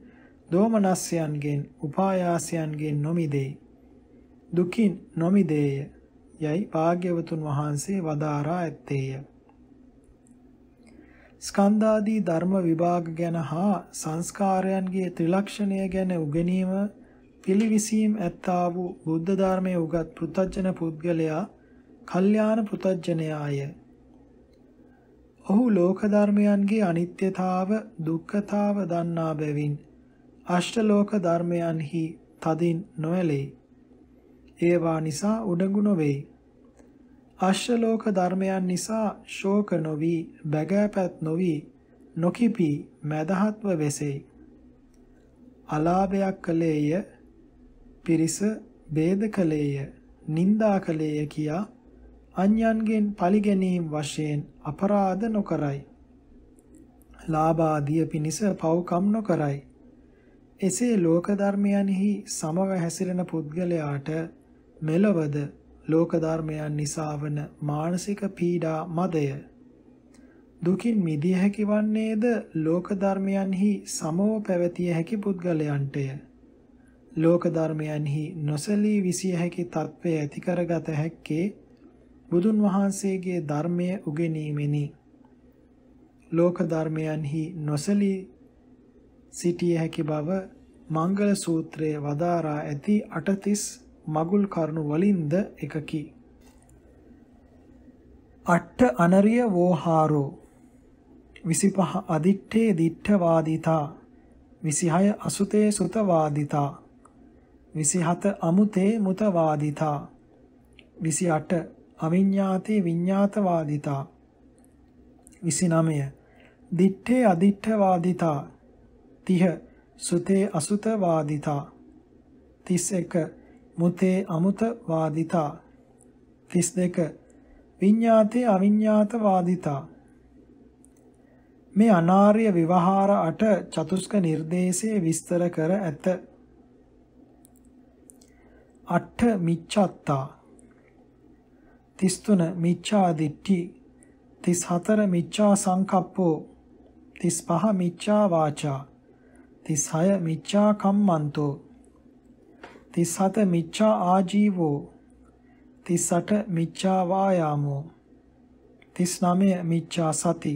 දෝමනස්යන්ගෙන් උපායාසයන්ගෙන් නොමිදේ දුකින් නොමිදේය යයි භාග්‍යවතුන් වහන්සේ වදාරා ඇත්තේය ස්කන්ධාදී ධර්ම විභාග ගැන හා සංස්කාරයන්ගේ ත්‍රිලක්ෂණය ගැන උගනීම පිළිවිසීම් ඇත්තා වූ බුද්ධ ධර්මයේ උගත් පෘතජන පුද්ගලයා කල්යාණ පෘතජනයාය. ඔහු ලෝක ධර්මයන්ගේ අනිත්‍යතාව, දුක්ඛතාව දන්නා බැවින් අෂ්ටලෝක ධර්මයන්හි තදින් නොඇලෙයි. ඒවා නිසා උඩඟු නොවේයි. අශ්වලෝක ධර්මයන් නිසා ශෝක නොවි, බැගෑපත් නොවි, නොකිපි මදහත්ව වෙසෙයි. අලාභයක් කලේය පිරිස ભેද කලේය නිന്ദා කලේය කියා අන්‍යයන්ගෙන් පරිගැනීම් වශයෙන් අපරාධ නොකරයි. ලාභාදිය පිනිස පව්කම් නොකරයි. එසේ ලෝක ධර්මයන්හි සමව හැසිරෙන පුද්ගලයාට මෙලවද ලෝක ධර්මයන් නිසා වන මානසික පීඩා මදය දුකින් මිදිය හැකි වන්නේද ලෝක ධර්මයන්හි සමව පැවතිය හැකි පුද්ගලයන්ටය ලෝක ධර්මයන්හි නොසලී විසිය හැකි තත්ත්වය ඇති කරගත හැක්කේ බුදුන් වහන්සේගේ ධර්මය උගෙනීමෙනි ලෝක ධර්මයන්හි නොසලී සිටිය හැකි බව මංගල සූත්‍රයේ වදාරා ඇති 38 මගුල් කරුණු වලින්ද එකකි. අට්ඨ අනරිය වෝහාරෝ 25 අදිත්තේ දිත්තවාදිතා 26 අසුතේ සුතවාදිතා 27 අමුතේ මුතවාදිතා 28 අවිඤ්ඤාතේ විඤ්ඤාතවාදිතා 29 දිත්තේ අදිත්තවාදිතා 30 සුතේ අසුතවාදිතා 31 මුතේ අමුත වාදිතා 32 විඤ්ඤාතේ අවිඤ්ඤාත වාදිතා මේ අනාර්ය විවහාර අට චතුස්ක නිර්දේශයේ විස්තර කර ඇත අට්ඨ මිච්ඡත්තා 33 මිච්ඡා දිට්ඨි 34 මිච්ඡා සංකප්පෝ 35 මිච්ඡා වාචා 36 මිච්ඡා කම්මන්තෝ 37 මිච්ඡා ආජීවෝ 38 මිච්ඡා වායාමෝ 39 මිච්ඡා සති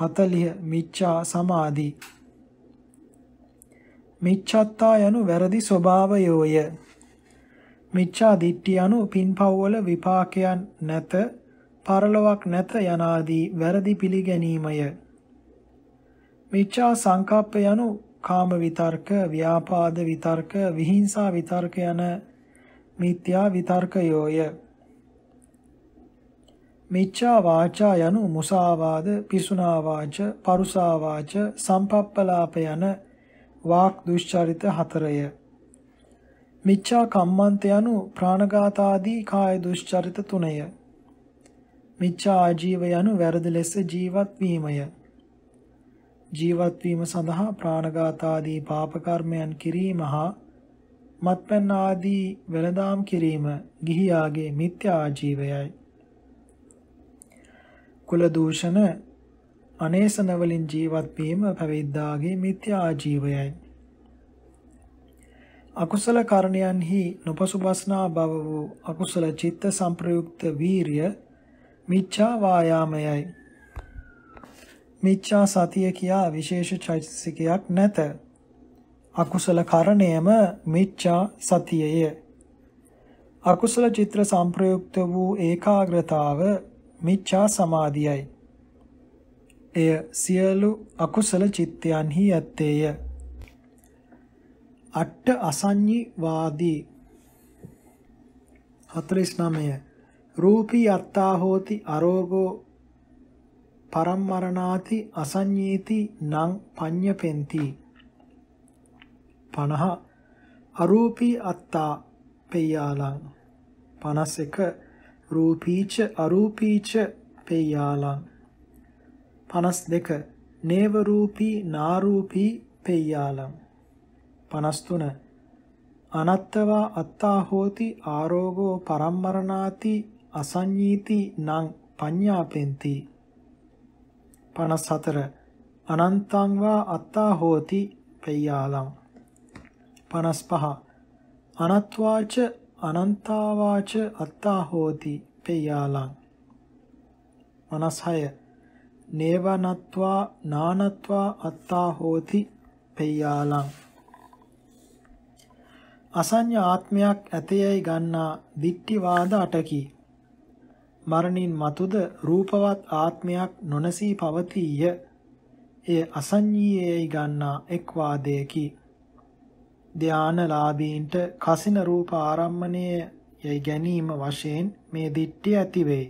40 මිච්ඡා සමාධි මිච්ඡත්තා යනු වැරදි ස්වභාවයෝය මිච්ඡා දිට්ඨිය යනු පින්පව්වල විපාකයන් නැත පරලොවක් නැත යනාදී වැරදි පිළිගැනීමය මිච්ඡා සංකප්ප යනු කාම විතර්ක, ව්‍යාපාද විතර්ක, විහිංසා විතර්ක යන මිත්‍යා විතර්කයෝය. මිච්ඡා වාචා යනු මුසාවාද, පිසුනා වාච, පරුසා වාච, සම්පප්පලාප යන වාක් දුෂ්චරිත හතරය. මිච්ඡා කම්මන්ත යනු ප්‍රාණඝාත ආදී කාය දුෂ්චරිත තුනය. මිච්ඡා ආජීව යනු වැරදි ලෙස ජීවත් වීමය. ජීවත් වීම සඳහා ප්‍රාණඝාත ආදී පාප කර්මයන් කිරීම හා මත්පැන් ආදී වෙළඳාම් කිරීම ගිහියාගේ මිත්‍යා ආජීවයයි. කුල දූෂණ අනේසන වලින් ජීවත් වීම පැවිද්දාගේ මිත්‍යා ආජීවයයි. අකුසල කර්ණයන්හි නොපසුබස්නා බව වූ අකුසල චිත්ත සංප්‍රයුක්ත වීරිය මිච්ඡා වායාමයයි. මිච්ඡා සතිය කියා විශේෂ චෛතසිකයක් නැත. අකුසල කරණයම මිච්ඡා සතියය. අකුසල චිත්‍ර සංප්‍රයුක්ත වූ ඒකාග්‍රතාව මිච්ඡා සමාධියයි. එය සියලු අකුසල චිත්තයන්හි ඇත්තේය. අට්ඨ අසඤ්ඤි වාදී 49 රූපී අත්තා හෝති අරෝගෝ පරම්මරණාති අසඤ්ඤේති නං පඤ්ඤපෙන්ති 50 අරූපී අත්තා පේයාලං 51 රූපීච අරූපීච පේයාලං 52 නේව රූපී නාරූපී පේයාලං 53 අනත්තවා අත්තා හෝති ආරෝගෝ පරම්මරණාති අසඤ්ඤීති නං පඤ්ඤාපෙන්ති 54 අනන්තං වා අත්තා හෝති පෙය්‍යාලං 55 අනත්වාච අනන්තාවාච අත්තා හෝති පෙය්‍යාලං 56 නේවනත්වා නානත්වා අත්තා හෝති පෙය්‍යාලං අසඤ්ඤ ආත්මයක් ඇතේයි ගන්නා දිට්ඨිවාද අටකි මරණින් මතුද රූපවත් ආත්මයක් නොනසී පවතිය. එය අසඤ්ඤීයයි ගන්නා එක් වාදයකි. ධානලාභීන්ට කසින රූප ආරම්මණය යයි ගැනීම වශයෙන් මේ දිට්ඨිය ඇතිවේ.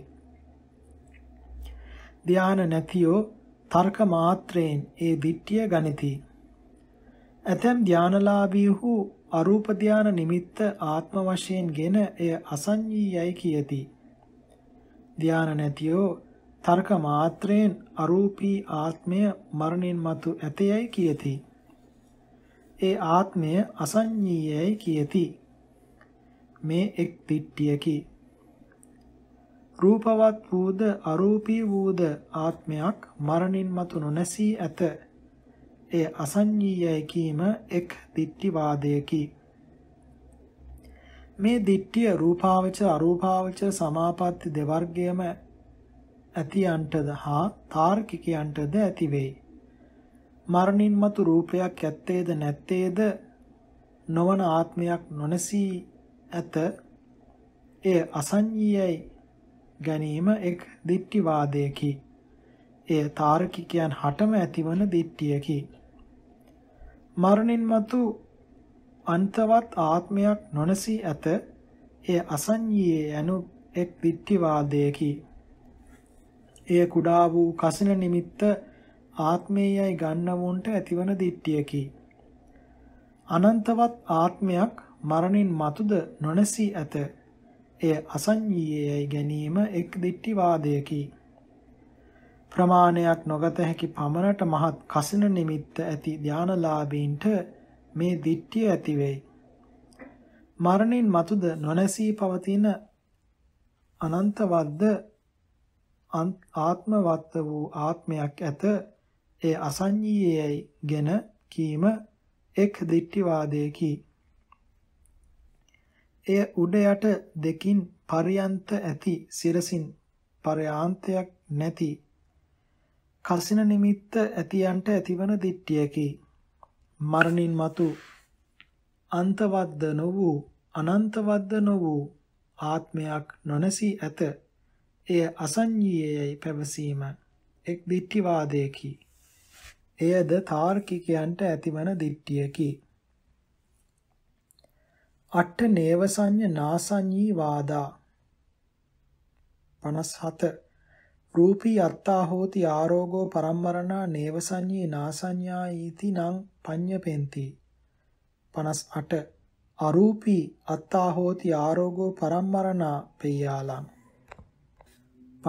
ධාන නැතියෝ තර්ක මාත්‍රයෙන් ඒ දිට්ඨිය ගනිති. ඇතැම් ධානලාභීහු අරූප ධාන නිමිත්ත ආත්ම වශයෙන්ගෙන එය අසඤ්ඤීයයි කියති. ධාන නැතියෝ තර්ක මාත්‍රයෙන් අරූපී ආත්මය මරණින් මතු ඇතේයි කියති. ඒ ආත්මය අසඤ්ඤීයයි කියති. මේ එක් පිට්ටියකි. රූපවත් වූද අරූපී වූද ආත්මයක් මරණින් මතු නොනැසී ඇත. එය අසඤ්ඤීයයි කීම එක් දිට්ඨිවාදයකි. මේ දිට්ඨිය රූපාවචර අරූපාවචර සමාපatti දෙවර්ගයම ඇතියන්ටද හා තාර්කිකයන්ටද ඇති වෙයි. මරණින් මතු රූපයක් ඇත්තේද නැත්තේද නොවන ආත්මයක් නොනසී ඇත. එය අසංඤීයයි ගැනීම එක් දිට්ඨිවාදයකි. එය තාර්කිකයන් හටම ඇතිවන දිට්ඨියකි. මරණින් මතු අන්තවත් ආත්මයක් නොනසී ඇත එය අසංයීයේ යනු එක් දිට්ඨිවාදයකි එය කුඩා වූ කසින නිමිත්ත ආත්මයයි ගන්නවුන්ට ඇතිවන දිට්ඨියකි අනන්තවත් ආත්මයක් මරණින් මතුද නොනසී ඇත එය අසංයීයයි ගැනීම එක් දිට්ඨිවාදයකි ප්‍රමාණයක් නොගත හැකි පමණට මහත් කසින නිමිත්ත ඇති ධානලාභීන්ට මේ දිට්ඨිය ඇති වෙයි. මරණින් මතුද නොනැසී පවතින අනන්තවත්ද ආත්මවත් වූ ආත්මයක් ඇත ඒ අසංජීයයි ගෙන කීම එක් දිට්ඨිවාදයකි. එය උඩ යට දෙකින් පරියන්ත ඇති සිරසින් පරයාන්තයක් නැති කසින නිමිත්ත ඇතියන්ට ඇතිවන දිට්ඨියකි. මරණින් මතු අන්තවද්ද නො වූ අනන්තවද්ද නො වූ ආත්මයක් නොනැසී ඇත එය අසංජීයයි පැවසීම එක් දිට්ඨිවාදයකි එයද තාර්කිකයන්ට ඇතිවන දිට්ඨියකි අට්ඨ නේවසඤ්ඤ නාසඤ්ඤී වාදා 57 රූපී අත්තා හෝති ආරෝගෝ පරම්මරණා නේව සංඤේ නාසඤ්ඤා ඊති නං පඤ්ඤපෙන්ති 58 අරූපී අත්තා හෝති ආරෝගෝ පරම්මරණා පෙය්‍යාලං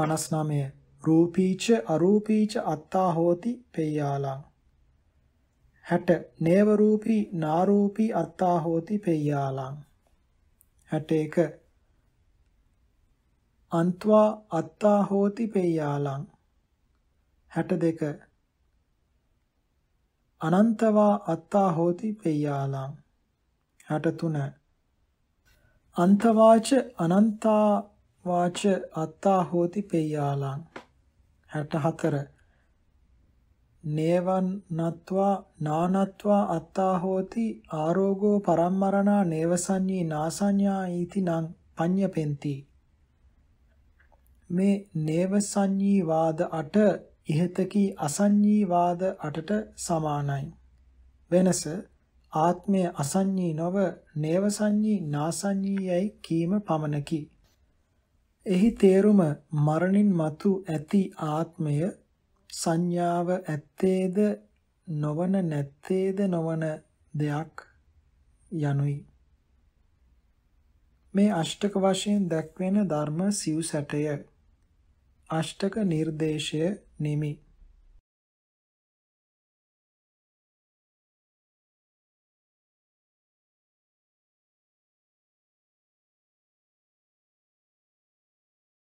59 රූපීච අරූපීච අත්තා හෝති පෙය්‍යාලං 60 නේව රූපී නාරූපී අත්තා හෝති පෙය්‍යාලං 61 අන්ත්වා අත්තා හෝති පේයාලං 62 අනන්තවා අත්තා හෝති පේයාලං 63 අන්තවාච අනන්තා වාච අත්තා හෝති පේයාලං 64 නේවන් නත්වා නානත්වා අත්තා හෝති ආරෝගෝ පරම්මරණා නේවසඤ්ඤී නාසඤ්ඤා ඊති නං පඤ්ඤපෙන්ති මේ නේව සංඤී වාද අට ඉහතකී අසංඤී වාද අටට සමානයි. වෙනස ආත්මය අසංඤී නොව නේව සංඤී නාසංඤී යයි කීම පමණකි. එහි තේරුම මරණින් මතු ඇති ආත්මය සංඥාව ඇත්තේද නොවන නැත්තේද නොවන දෙයක් යනුයි. මේ අෂ්ටක වශයෙන් දැක්වෙන ධර්ම සිව් සැටය අෂ්ටක නිර්දේශය නිමි